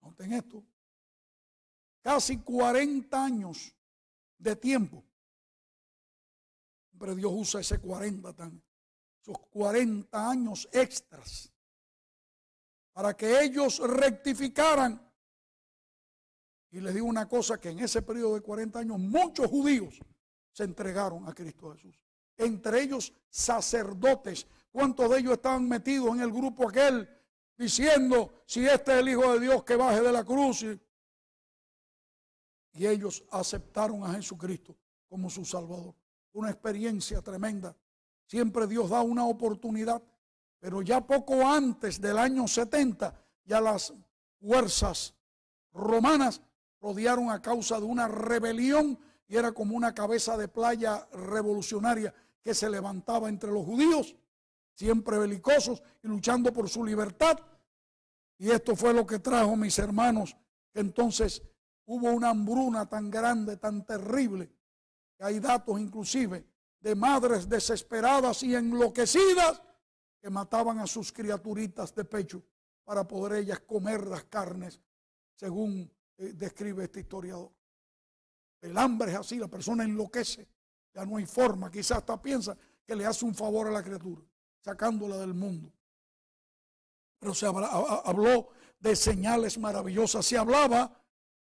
noten esto, casi 40 años de tiempo. Pero Dios usa ese 40 tan esos 40 años extras, para que ellos rectificaran. Y les digo una cosa, que en ese periodo de 40 años muchos judíos se entregaron a Cristo Jesús. Entre ellos sacerdotes. ¿Cuántos de ellos estaban metidos en el grupo aquel diciendo, si este es el Hijo de Dios que baje de la cruz? y ellos aceptaron a Jesucristo como su Salvador. Una experiencia tremenda. Siempre Dios da una oportunidad, pero ya poco antes del año 70, ya las fuerzas romanas rodearon a causa de una rebelión y era como una cabeza de playa revolucionaria que se levantaba entre los judíos, siempre belicosos y luchando por su libertad. Y esto fue lo que trajo, mis hermanos, entonces hubo una hambruna tan grande, tan terrible, que hay datos inclusive de madres desesperadas y enloquecidas que mataban a sus criaturitas de pecho para poder ellas comer las carnes, según eh, describe este historiador. El hambre es así, la persona enloquece, ya no hay forma, quizás hasta piensa que le hace un favor a la criatura, sacándola del mundo. Pero se habló de señales maravillosas, se hablaba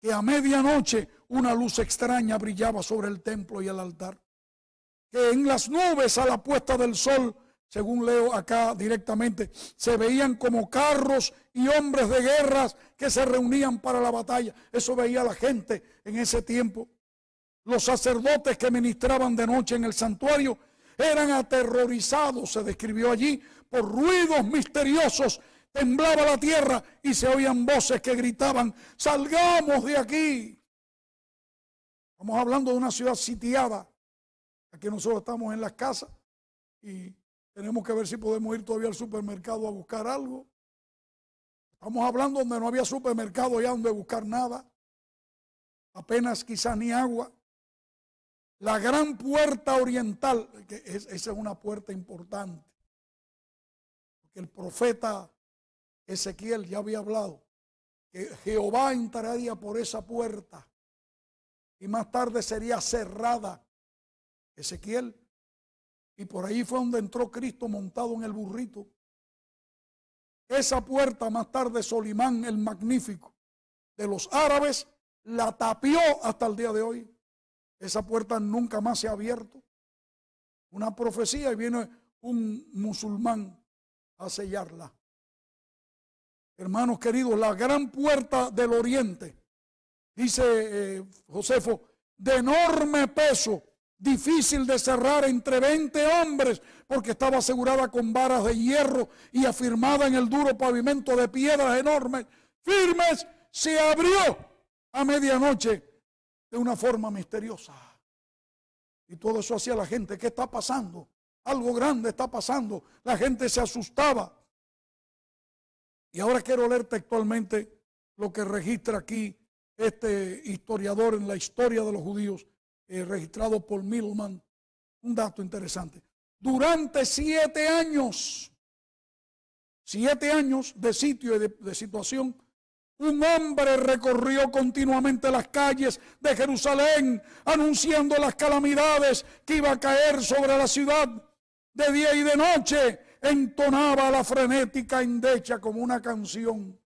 que a medianoche una luz extraña brillaba sobre el templo y el altar. Que en las nubes a la puesta del sol, según leo acá directamente, se veían como carros y hombres de guerras que se reunían para la batalla. Eso veía la gente en ese tiempo. Los sacerdotes que ministraban de noche en el santuario eran aterrorizados, se describió allí, por ruidos misteriosos temblaba la tierra y se oían voces que gritaban, salgamos de aquí. Estamos hablando de una ciudad sitiada. Aquí nosotros estamos en las casas y tenemos que ver si podemos ir todavía al supermercado a buscar algo. Estamos hablando donde no había supermercado ya donde buscar nada. Apenas quizá ni agua. La gran puerta oriental, que esa es una puerta importante. Porque el profeta Ezequiel ya había hablado, que Jehová entraría por esa puerta y más tarde sería cerrada. Ezequiel. Y por ahí fue donde entró Cristo montado en el burrito. Esa puerta más tarde Solimán el Magnífico de los árabes la tapió hasta el día de hoy. Esa puerta nunca más se ha abierto. Una profecía y viene un musulmán a sellarla hermanos queridos, la gran puerta del oriente, dice eh, Josefo, de enorme peso, difícil de cerrar entre 20 hombres, porque estaba asegurada con varas de hierro y afirmada en el duro pavimento de piedras enormes, firmes, se abrió a medianoche de una forma misteriosa. Y todo eso hacía la gente, ¿qué está pasando? Algo grande está pasando. La gente se asustaba. Y ahora quiero leer textualmente lo que registra aquí este historiador en la historia de los judíos, eh, registrado por Milman. Un dato interesante. Durante siete años, siete años de sitio y de situación, un hombre recorrió continuamente las calles de Jerusalén, anunciando las calamidades que iba a caer sobre la ciudad de día y de noche entonaba la frenética indecha como una canción.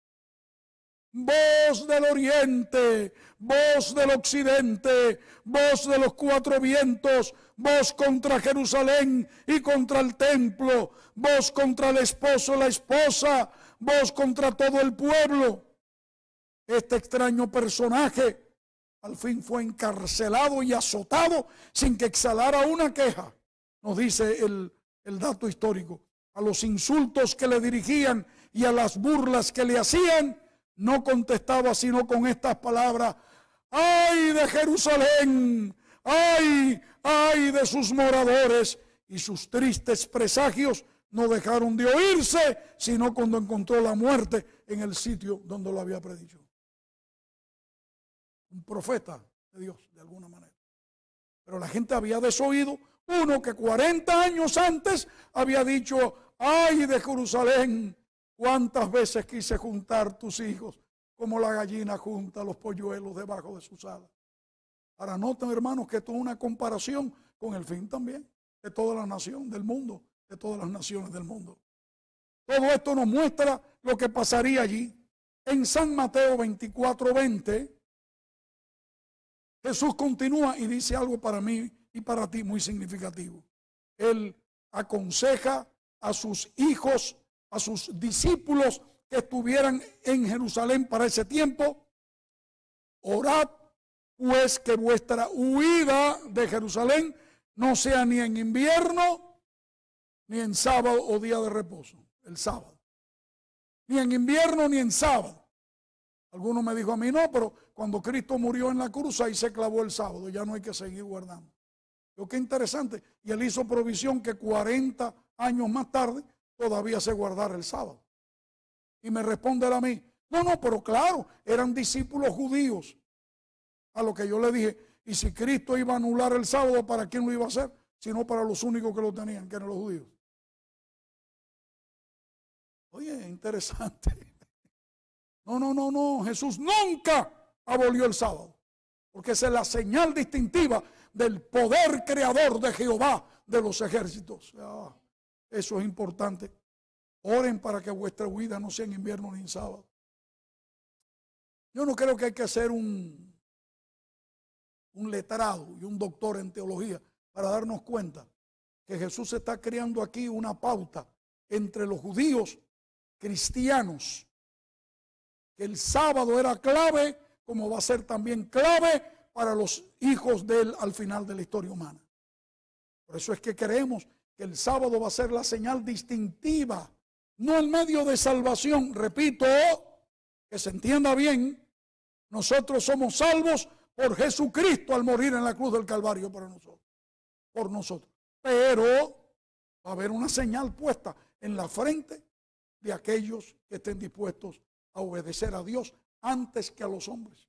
Voz del oriente, voz del occidente, voz de los cuatro vientos, voz contra Jerusalén y contra el templo, voz contra el esposo, la esposa, voz contra todo el pueblo. Este extraño personaje al fin fue encarcelado y azotado sin que exhalara una queja, nos dice el dato histórico a los insultos que le dirigían y a las burlas que le hacían, no contestaba sino con estas palabras, ay de Jerusalén, ay, ay de sus moradores, y sus tristes presagios no dejaron de oírse, sino cuando encontró la muerte en el sitio donde lo había predicho. Un profeta de Dios, de alguna manera. Pero la gente había desoído uno que 40 años antes había dicho, Ay de Jerusalén, cuántas veces quise juntar tus hijos como la gallina junta los polluelos debajo de sus alas. Ahora noten, hermanos, que esto es una comparación con el fin también de toda la nación del mundo, de todas las naciones del mundo. Todo esto nos muestra lo que pasaría allí. En San Mateo 24.20, Jesús continúa y dice algo para mí y para ti muy significativo. Él aconseja a sus hijos, a sus discípulos que estuvieran en Jerusalén para ese tiempo, orad pues que vuestra huida de Jerusalén no sea ni en invierno, ni en sábado o día de reposo, el sábado. Ni en invierno, ni en sábado. Alguno me dijo a mí, no, pero cuando Cristo murió en la cruz, ahí se clavó el sábado, ya no hay que seguir guardando. Lo que interesante, y él hizo provisión que 40 años más tarde todavía se guardara el sábado. Y me responde a mí, no, no, pero claro, eran discípulos judíos. A lo que yo le dije, y si Cristo iba a anular el sábado, ¿para quién lo iba a hacer? Sino para los únicos que lo tenían, que eran los judíos. Oye, interesante. No, no, no, no. Jesús nunca abolió el sábado. Porque esa es la señal distintiva del poder creador de Jehová de los ejércitos. Ah, eso es importante. Oren para que vuestra huida no sea en invierno ni en sábado. Yo no creo que hay que ser un, un letrado y un doctor en teología para darnos cuenta que Jesús está creando aquí una pauta entre los judíos cristianos. Que el sábado era clave, como va a ser también clave para los hijos de Él al final de la historia humana. Por eso es que creemos que el sábado va a ser la señal distintiva, no el medio de salvación. Repito, que se entienda bien, nosotros somos salvos por Jesucristo al morir en la cruz del Calvario para nosotros, por nosotros. Pero va a haber una señal puesta en la frente de aquellos que estén dispuestos a obedecer a Dios antes que a los hombres.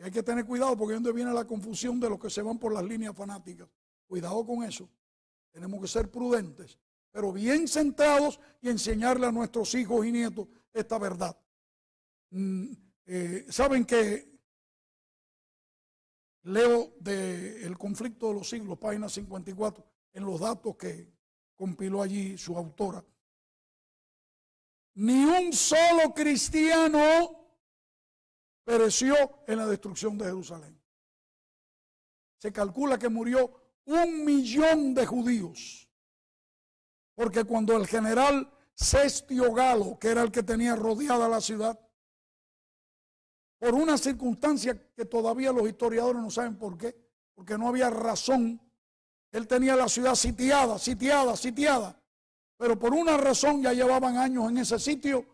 Y hay que tener cuidado porque es donde viene la confusión de los que se van por las líneas fanáticas. Cuidado con eso. Tenemos que ser prudentes, pero bien centrados y enseñarle a nuestros hijos y nietos esta verdad. Mm, eh, Saben que leo de El conflicto de los siglos, página 54, en los datos que compiló allí su autora. Ni un solo cristiano pereció en la destrucción de Jerusalén. Se calcula que murió un millón de judíos. Porque cuando el general Cestio Galo, que era el que tenía rodeada la ciudad, por una circunstancia que todavía los historiadores no saben por qué, porque no había razón, él tenía la ciudad sitiada, sitiada, sitiada, pero por una razón ya llevaban años en ese sitio,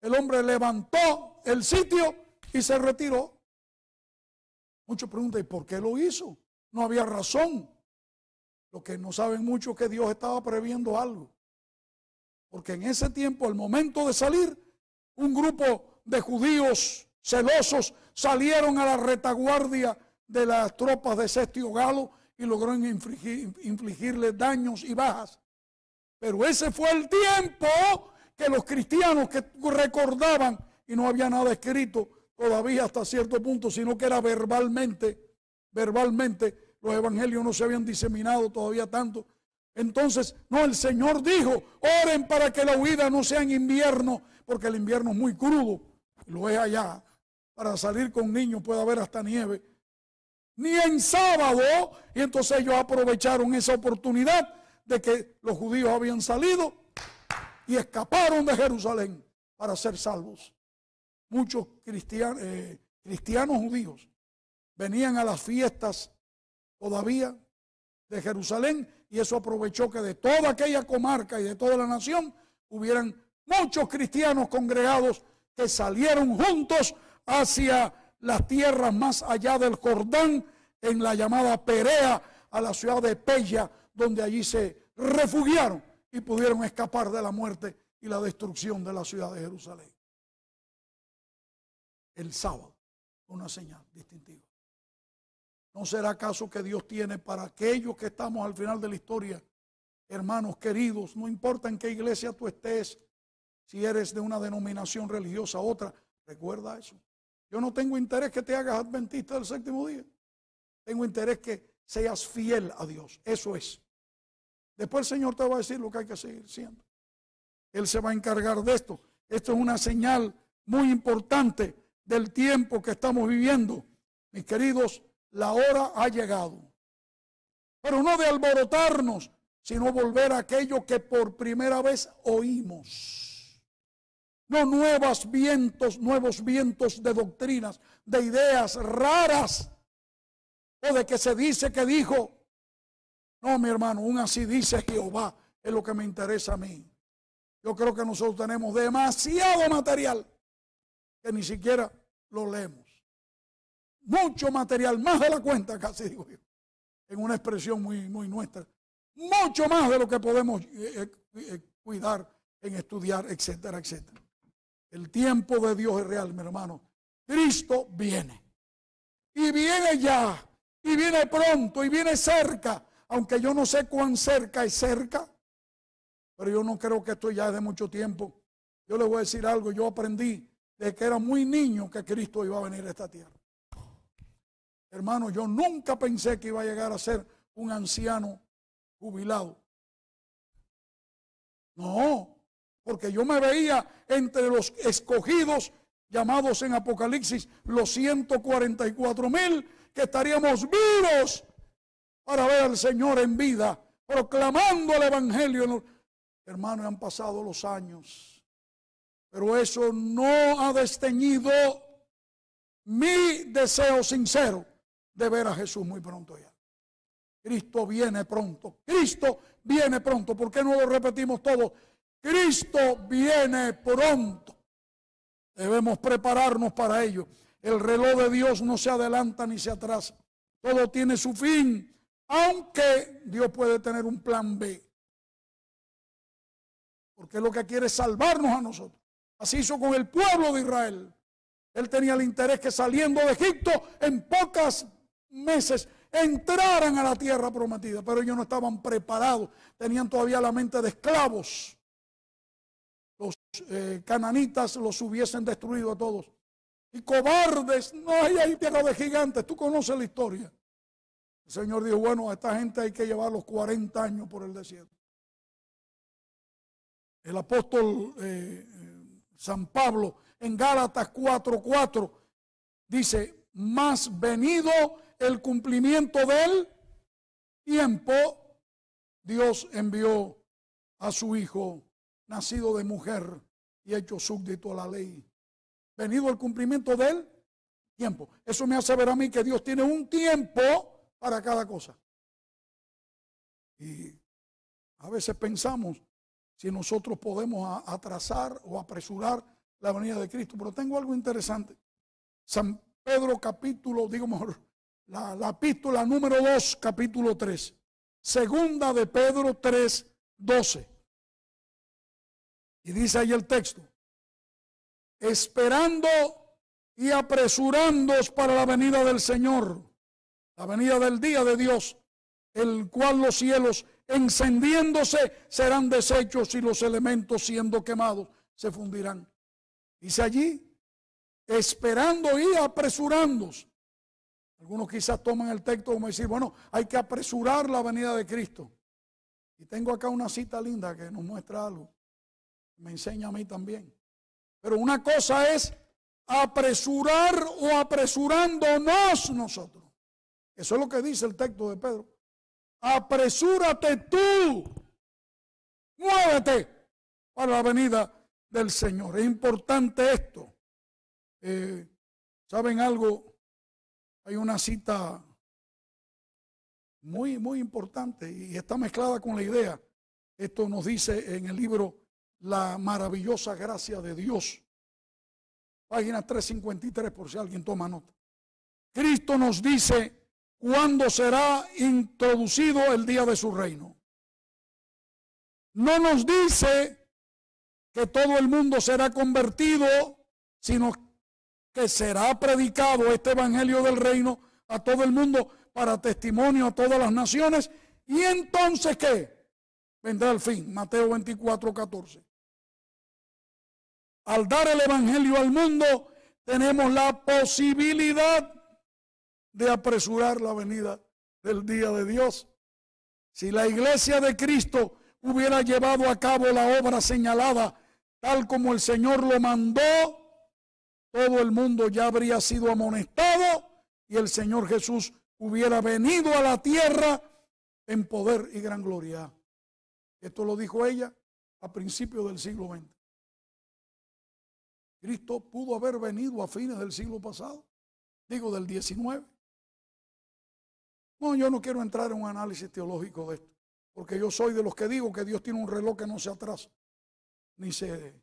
el hombre levantó el sitio y se retiró. Muchos preguntan, ¿y por qué lo hizo? No había razón. Lo que no saben mucho es que Dios estaba previendo algo. Porque en ese tiempo, al momento de salir, un grupo de judíos celosos salieron a la retaguardia de las tropas de Sestio Galo y lograron infligirles daños y bajas. Pero ese fue el tiempo que los cristianos que recordaban y no había nada escrito todavía hasta cierto punto, sino que era verbalmente, verbalmente, los evangelios no se habían diseminado todavía tanto. Entonces, no, el Señor dijo, oren para que la huida no sea en invierno, porque el invierno es muy crudo, lo es allá. Para salir con niños puede haber hasta nieve. Ni en sábado, y entonces ellos aprovecharon esa oportunidad de que los judíos habían salido y escaparon de Jerusalén para ser salvos muchos cristianos, eh, cristianos judíos venían a las fiestas todavía de Jerusalén y eso aprovechó que de toda aquella comarca y de toda la nación hubieran muchos cristianos congregados que salieron juntos hacia las tierras más allá del Jordán, en la llamada Perea, a la ciudad de Pella, donde allí se refugiaron y pudieron escapar de la muerte y la destrucción de la ciudad de Jerusalén el sábado, una señal distintiva. ¿No será caso que Dios tiene para aquellos que estamos al final de la historia, hermanos queridos, no importa en qué iglesia tú estés, si eres de una denominación religiosa u otra, recuerda eso. Yo no tengo interés que te hagas adventista del séptimo día. Tengo interés que seas fiel a Dios. Eso es. Después el Señor te va a decir lo que hay que seguir siendo. Él se va a encargar de esto. Esto es una señal muy importante del tiempo que estamos viviendo. Mis queridos, la hora ha llegado. Pero no de alborotarnos, sino volver a aquello que por primera vez oímos. No nuevos vientos, nuevos vientos de doctrinas, de ideas raras, o de que se dice que dijo. No, mi hermano, un así dice Jehová, es lo que me interesa a mí. Yo creo que nosotros tenemos demasiado material ni siquiera lo leemos. Mucho material, más de la cuenta, casi digo yo, en una expresión muy, muy nuestra. Mucho más de lo que podemos eh, eh, eh, cuidar en estudiar, etcétera, etcétera. El tiempo de Dios es real, mi hermano. Cristo viene. Y viene ya. Y viene pronto. Y viene cerca. Aunque yo no sé cuán cerca es cerca. Pero yo no creo que esto ya es de mucho tiempo. Yo le voy a decir algo. Yo aprendí de que era muy niño que Cristo iba a venir a esta tierra. Hermano, yo nunca pensé que iba a llegar a ser un anciano jubilado. No, porque yo me veía entre los escogidos llamados en Apocalipsis los 144 mil que estaríamos vivos para ver al Señor en vida, proclamando el Evangelio. Hermano, han pasado los años. Pero eso no ha desteñido mi deseo sincero de ver a Jesús muy pronto ya. Cristo viene pronto. Cristo viene pronto. ¿Por qué no lo repetimos todo? Cristo viene pronto. Debemos prepararnos para ello. El reloj de Dios no se adelanta ni se atrasa. Todo tiene su fin, aunque Dios puede tener un plan B. Porque lo que quiere es salvarnos a nosotros. Así hizo con el pueblo de Israel. Él tenía el interés que saliendo de Egipto en pocas meses entraran a la tierra prometida, pero ellos no estaban preparados, tenían todavía la mente de esclavos. Los eh, cananitas los hubiesen destruido a todos. Y cobardes, no hay, ahí tierra de gigantes, tú conoces la historia. El Señor dijo, bueno, a esta gente hay que llevarlos 40 años por el desierto. El apóstol eh, San Pablo en Gálatas 4:4 dice, más venido el cumplimiento del tiempo, Dios envió a su Hijo, nacido de mujer y hecho súbdito a la ley. Venido el cumplimiento del tiempo. Eso me hace ver a mí que Dios tiene un tiempo para cada cosa. Y a veces pensamos si nosotros podemos atrasar o apresurar la venida de Cristo. Pero tengo algo interesante. San Pedro capítulo, digo mejor, la, la epístola número 2, capítulo 3. Segunda de Pedro 3, 12. Y dice ahí el texto, esperando y apresurándoos para la venida del Señor, la venida del día de Dios, el cual los cielos encendiéndose serán desechos y los elementos siendo quemados se fundirán. Dice allí, esperando y apresurándose. Algunos quizás toman el texto como decir, bueno, hay que apresurar la venida de Cristo. Y tengo acá una cita linda que nos muestra algo. Me enseña a mí también. Pero una cosa es apresurar o apresurándonos nosotros. Eso es lo que dice el texto de Pedro apresúrate tú, muévete para la venida del Señor. Es importante esto. Eh, ¿Saben algo? Hay una cita muy, muy importante y está mezclada con la idea. Esto nos dice en el libro La maravillosa gracia de Dios. Página 353 por si alguien toma nota. Cristo nos dice, cuándo será introducido el día de su reino. No nos dice que todo el mundo será convertido, sino que será predicado este evangelio del reino a todo el mundo para testimonio a todas las naciones. ¿Y entonces qué? Vendrá el fin, Mateo 24, 14. Al dar el evangelio al mundo, tenemos la posibilidad de apresurar la venida del día de Dios. Si la iglesia de Cristo hubiera llevado a cabo la obra señalada tal como el Señor lo mandó, todo el mundo ya habría sido amonestado y el Señor Jesús hubiera venido a la tierra en poder y gran gloria. Esto lo dijo ella a principios del siglo XX. Cristo pudo haber venido a fines del siglo pasado, digo del 19. No, yo no quiero entrar en un análisis teológico de esto, porque yo soy de los que digo que Dios tiene un reloj que no se atrasa, ni se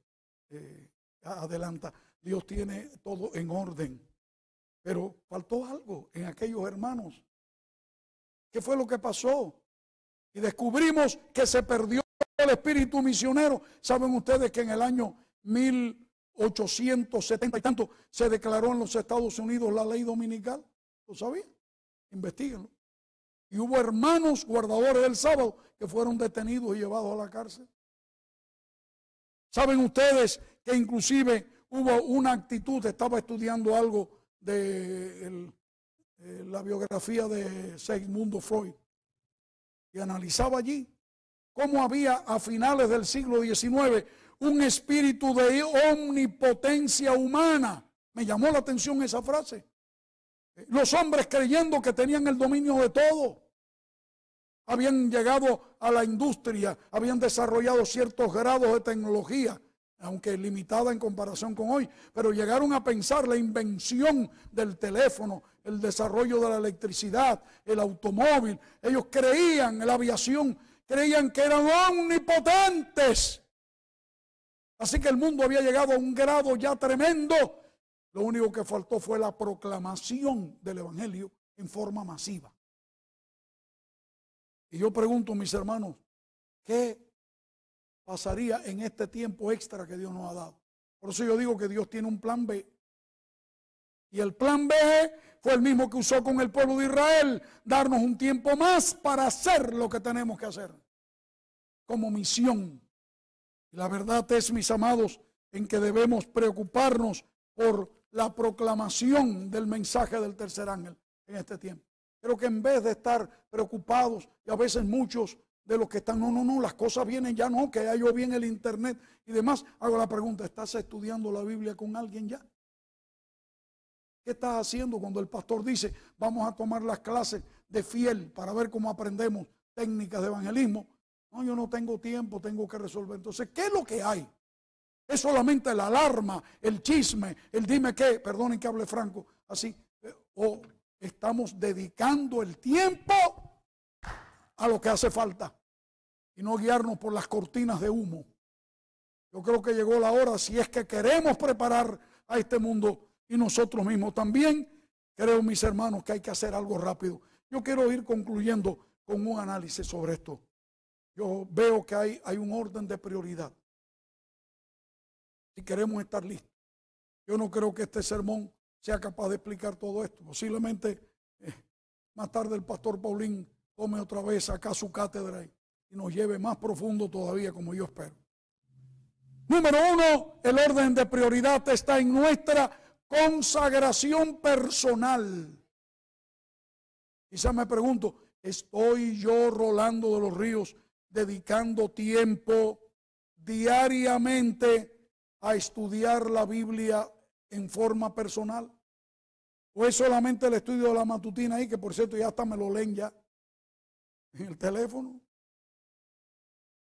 eh, adelanta. Dios tiene todo en orden. Pero faltó algo en aquellos hermanos. ¿Qué fue lo que pasó? Y descubrimos que se perdió el espíritu misionero. Saben ustedes que en el año 1870 y tanto se declaró en los Estados Unidos la ley dominical. ¿Lo sabían? Investíguenlo. Y hubo hermanos guardadores del sábado que fueron detenidos y llevados a la cárcel. ¿Saben ustedes que inclusive hubo una actitud, estaba estudiando algo de eh, la biografía de Sigmund Freud y analizaba allí cómo había a finales del siglo XIX un espíritu de omnipotencia humana. Me llamó la atención esa frase. Eh, los hombres creyendo que tenían el dominio de todo habían llegado a la industria, habían desarrollado ciertos grados de tecnología, aunque limitada en comparación con hoy, pero llegaron a pensar la invención del teléfono, el desarrollo de la electricidad, el automóvil. Ellos creían en la aviación, creían que eran omnipotentes. Así que el mundo había llegado a un grado ya tremendo. Lo único que faltó fue la proclamación del Evangelio en forma masiva. Y yo pregunto, mis hermanos, ¿qué pasaría en este tiempo extra que Dios nos ha dado? Por eso yo digo que Dios tiene un plan B. Y el plan B fue el mismo que usó con el pueblo de Israel, darnos un tiempo más para hacer lo que tenemos que hacer como misión. Y la verdad es, mis amados, en que debemos preocuparnos por la proclamación del mensaje del tercer ángel en este tiempo. Pero que en vez de estar preocupados, y a veces muchos de los que están, no, no, no, las cosas vienen ya, no, que ya yo bien el internet y demás, hago la pregunta, ¿estás estudiando la Biblia con alguien ya? ¿Qué estás haciendo cuando el pastor dice, vamos a tomar las clases de fiel para ver cómo aprendemos técnicas de evangelismo? No, yo no tengo tiempo, tengo que resolver. Entonces, ¿qué es lo que hay? Es solamente la alarma, el chisme, el dime qué, perdonen que hable franco, así, eh, o estamos dedicando el tiempo a lo que hace falta y no guiarnos por las cortinas de humo. Yo creo que llegó la hora, si es que queremos preparar a este mundo y nosotros mismos también, creo mis hermanos que hay que hacer algo rápido. Yo quiero ir concluyendo con un análisis sobre esto. Yo veo que hay, hay un orden de prioridad. Si queremos estar listos. Yo no creo que este sermón sea capaz de explicar todo esto. Posiblemente eh, más tarde el pastor Paulín tome otra vez acá su cátedra y nos lleve más profundo todavía, como yo espero. Número uno, el orden de prioridad está en nuestra consagración personal. Quizás me pregunto, ¿estoy yo, Rolando de los Ríos, dedicando tiempo diariamente a estudiar la Biblia en forma personal? ¿O es solamente el estudio de la matutina ahí, que por cierto ya hasta me lo leen ya en el teléfono?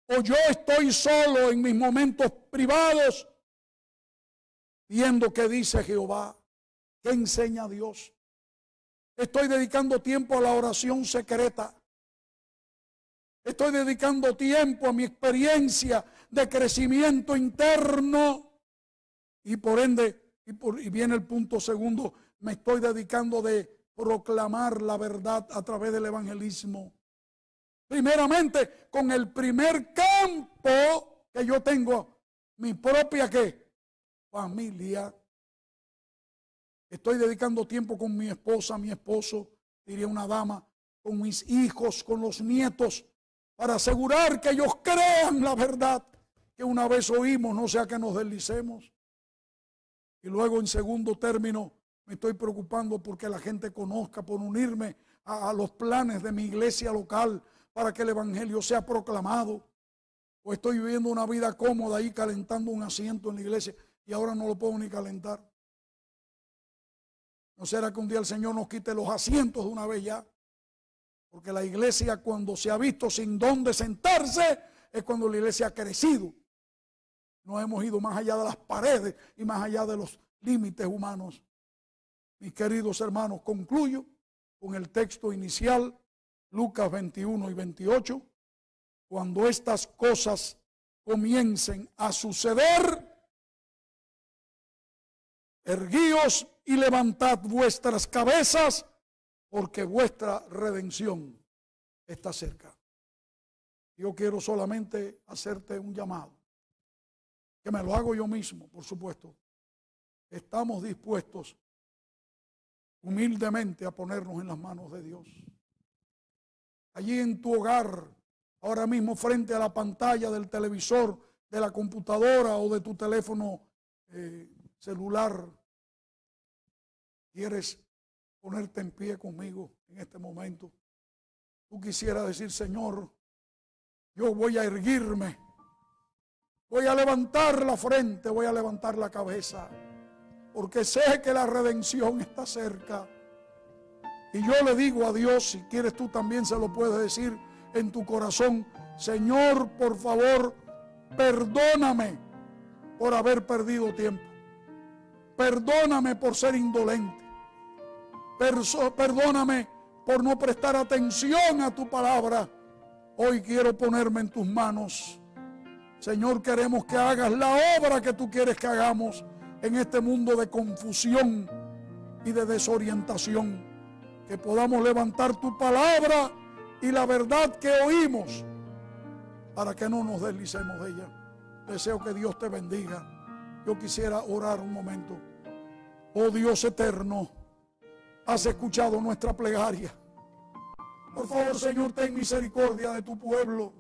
¿O yo estoy solo en mis momentos privados viendo qué dice Jehová, qué enseña Dios? Estoy dedicando tiempo a la oración secreta. Estoy dedicando tiempo a mi experiencia de crecimiento interno y por ende y, por, y viene el punto segundo, me estoy dedicando de proclamar la verdad a través del evangelismo. Primeramente, con el primer campo que yo tengo, mi propia qué? Familia. Estoy dedicando tiempo con mi esposa, mi esposo, diría una dama, con mis hijos, con los nietos, para asegurar que ellos crean la verdad que una vez oímos, no sea que nos deslicemos. Y luego, en segundo término, me estoy preocupando porque la gente conozca, por unirme a, los planes de mi iglesia local para que el Evangelio sea proclamado. O estoy viviendo una vida cómoda ahí calentando un asiento en la iglesia y ahora no lo puedo ni calentar. ¿No será que un día el Señor nos quite los asientos de una vez ya? Porque la iglesia cuando se ha visto sin dónde sentarse es cuando la iglesia ha crecido no hemos ido más allá de las paredes y más allá de los límites humanos. Mis queridos hermanos, concluyo con el texto inicial, Lucas 21 y 28. Cuando estas cosas comiencen a suceder, erguíos y levantad vuestras cabezas, porque vuestra redención está cerca. Yo quiero solamente hacerte un llamado que me lo hago yo mismo, por supuesto, estamos dispuestos humildemente a ponernos en las manos de Dios. Allí en tu hogar, ahora mismo frente a la pantalla del televisor, de la computadora o de tu teléfono eh, celular, quieres ponerte en pie conmigo en este momento. Tú quisieras decir, Señor, yo voy a erguirme Voy a levantar la frente, voy a levantar la cabeza, porque sé que la redención está cerca. Y yo le digo a Dios, si quieres tú también se lo puedes decir en tu corazón, Señor, por favor, perdóname por haber perdido tiempo. Perdóname por ser indolente. perdóname por no prestar atención a tu palabra. Hoy quiero ponerme en tus manos Señor, queremos que hagas la obra que tú quieres que hagamos en este mundo de confusión y de desorientación. Que podamos levantar tu palabra y la verdad que oímos para que no nos deslicemos de ella. Deseo que Dios te bendiga. Yo quisiera orar un momento. Oh Dios eterno, has escuchado nuestra plegaria. Por favor, Señor, ten misericordia de tu pueblo.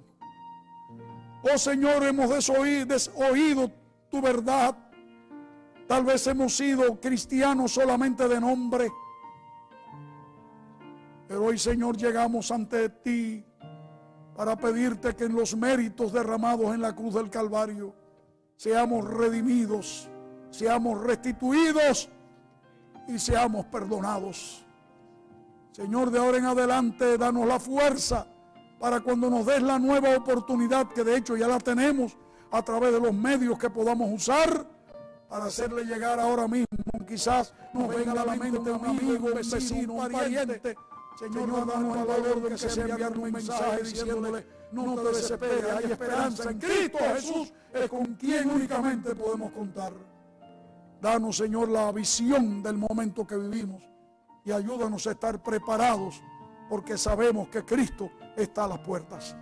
Oh Señor, hemos desoído tu verdad. Tal vez hemos sido cristianos solamente de nombre. Pero hoy, Señor, llegamos ante ti para pedirte que en los méritos derramados en la cruz del Calvario seamos redimidos, seamos restituidos y seamos perdonados. Señor, de ahora en adelante, danos la fuerza para cuando nos des la nueva oportunidad, que de hecho ya la tenemos a través de los medios que podamos usar, para hacerle llegar ahora mismo, quizás nos venga a la mente un amigo, un vecino, un pariente. Señor, danos el valor de que se enviar un mensaje diciéndole, no te desesperes, hay esperanza en Cristo Jesús, es con quien únicamente podemos contar. Danos, Señor, la visión del momento que vivimos y ayúdanos a estar preparados porque sabemos que Cristo está a las puertas.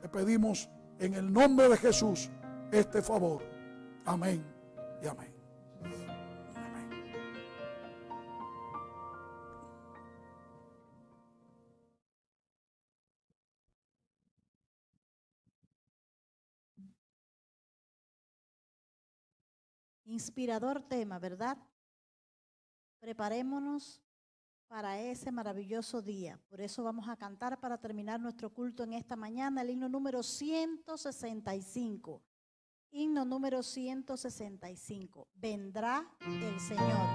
Te pedimos en el nombre de Jesús este favor. Amén y amén. Inspirador tema, ¿verdad? Preparémonos para ese maravilloso día. Por eso vamos a cantar para terminar nuestro culto en esta mañana el himno número 165. Himno número 165. Vendrá el Señor.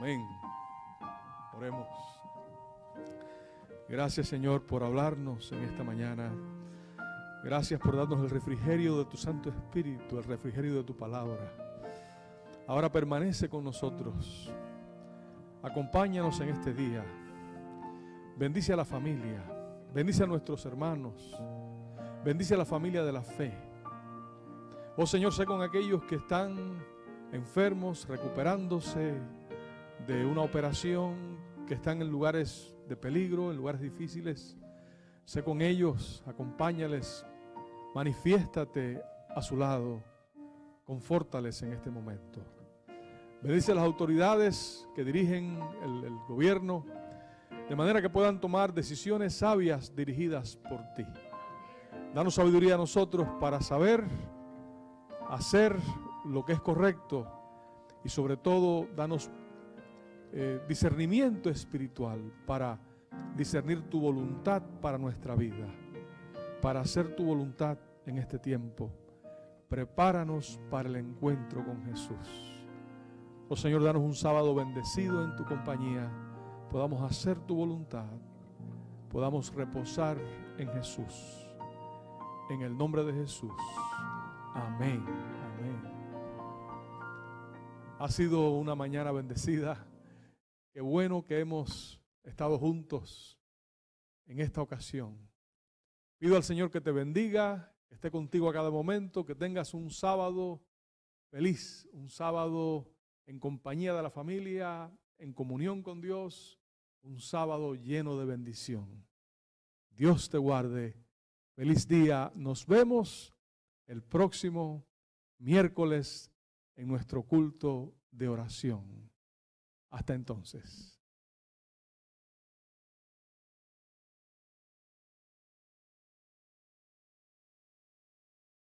Amén. Oremos. Gracias Señor por hablarnos en esta mañana. Gracias por darnos el refrigerio de tu Santo Espíritu, el refrigerio de tu palabra. Ahora permanece con nosotros. Acompáñanos en este día. Bendice a la familia. Bendice a nuestros hermanos. Bendice a la familia de la fe. Oh Señor, sé con aquellos que están enfermos, recuperándose, de una operación, que están en lugares de peligro, en lugares difíciles. Sé con ellos, acompáñales, manifiéstate a su lado, confórtales en este momento. Bendice a las autoridades que dirigen el, el gobierno, de manera que puedan tomar decisiones sabias dirigidas por ti. Danos sabiduría a nosotros para saber hacer lo que es correcto y sobre todo danos eh, discernimiento espiritual para discernir tu voluntad para nuestra vida, para hacer tu voluntad en este tiempo. Prepáranos para el encuentro con Jesús. Oh Señor, danos un sábado bendecido en tu compañía, podamos hacer tu voluntad, podamos reposar en Jesús. En el nombre de Jesús. Amén. Amén. Ha sido una mañana bendecida Qué bueno que hemos estado juntos en esta ocasión. Pido al Señor que te bendiga, que esté contigo a cada momento, que tengas un sábado feliz, un sábado en compañía de la familia, en comunión con Dios, un sábado lleno de bendición. Dios te guarde. Feliz día. Nos vemos el próximo miércoles en nuestro culto de oración. Hasta entonces.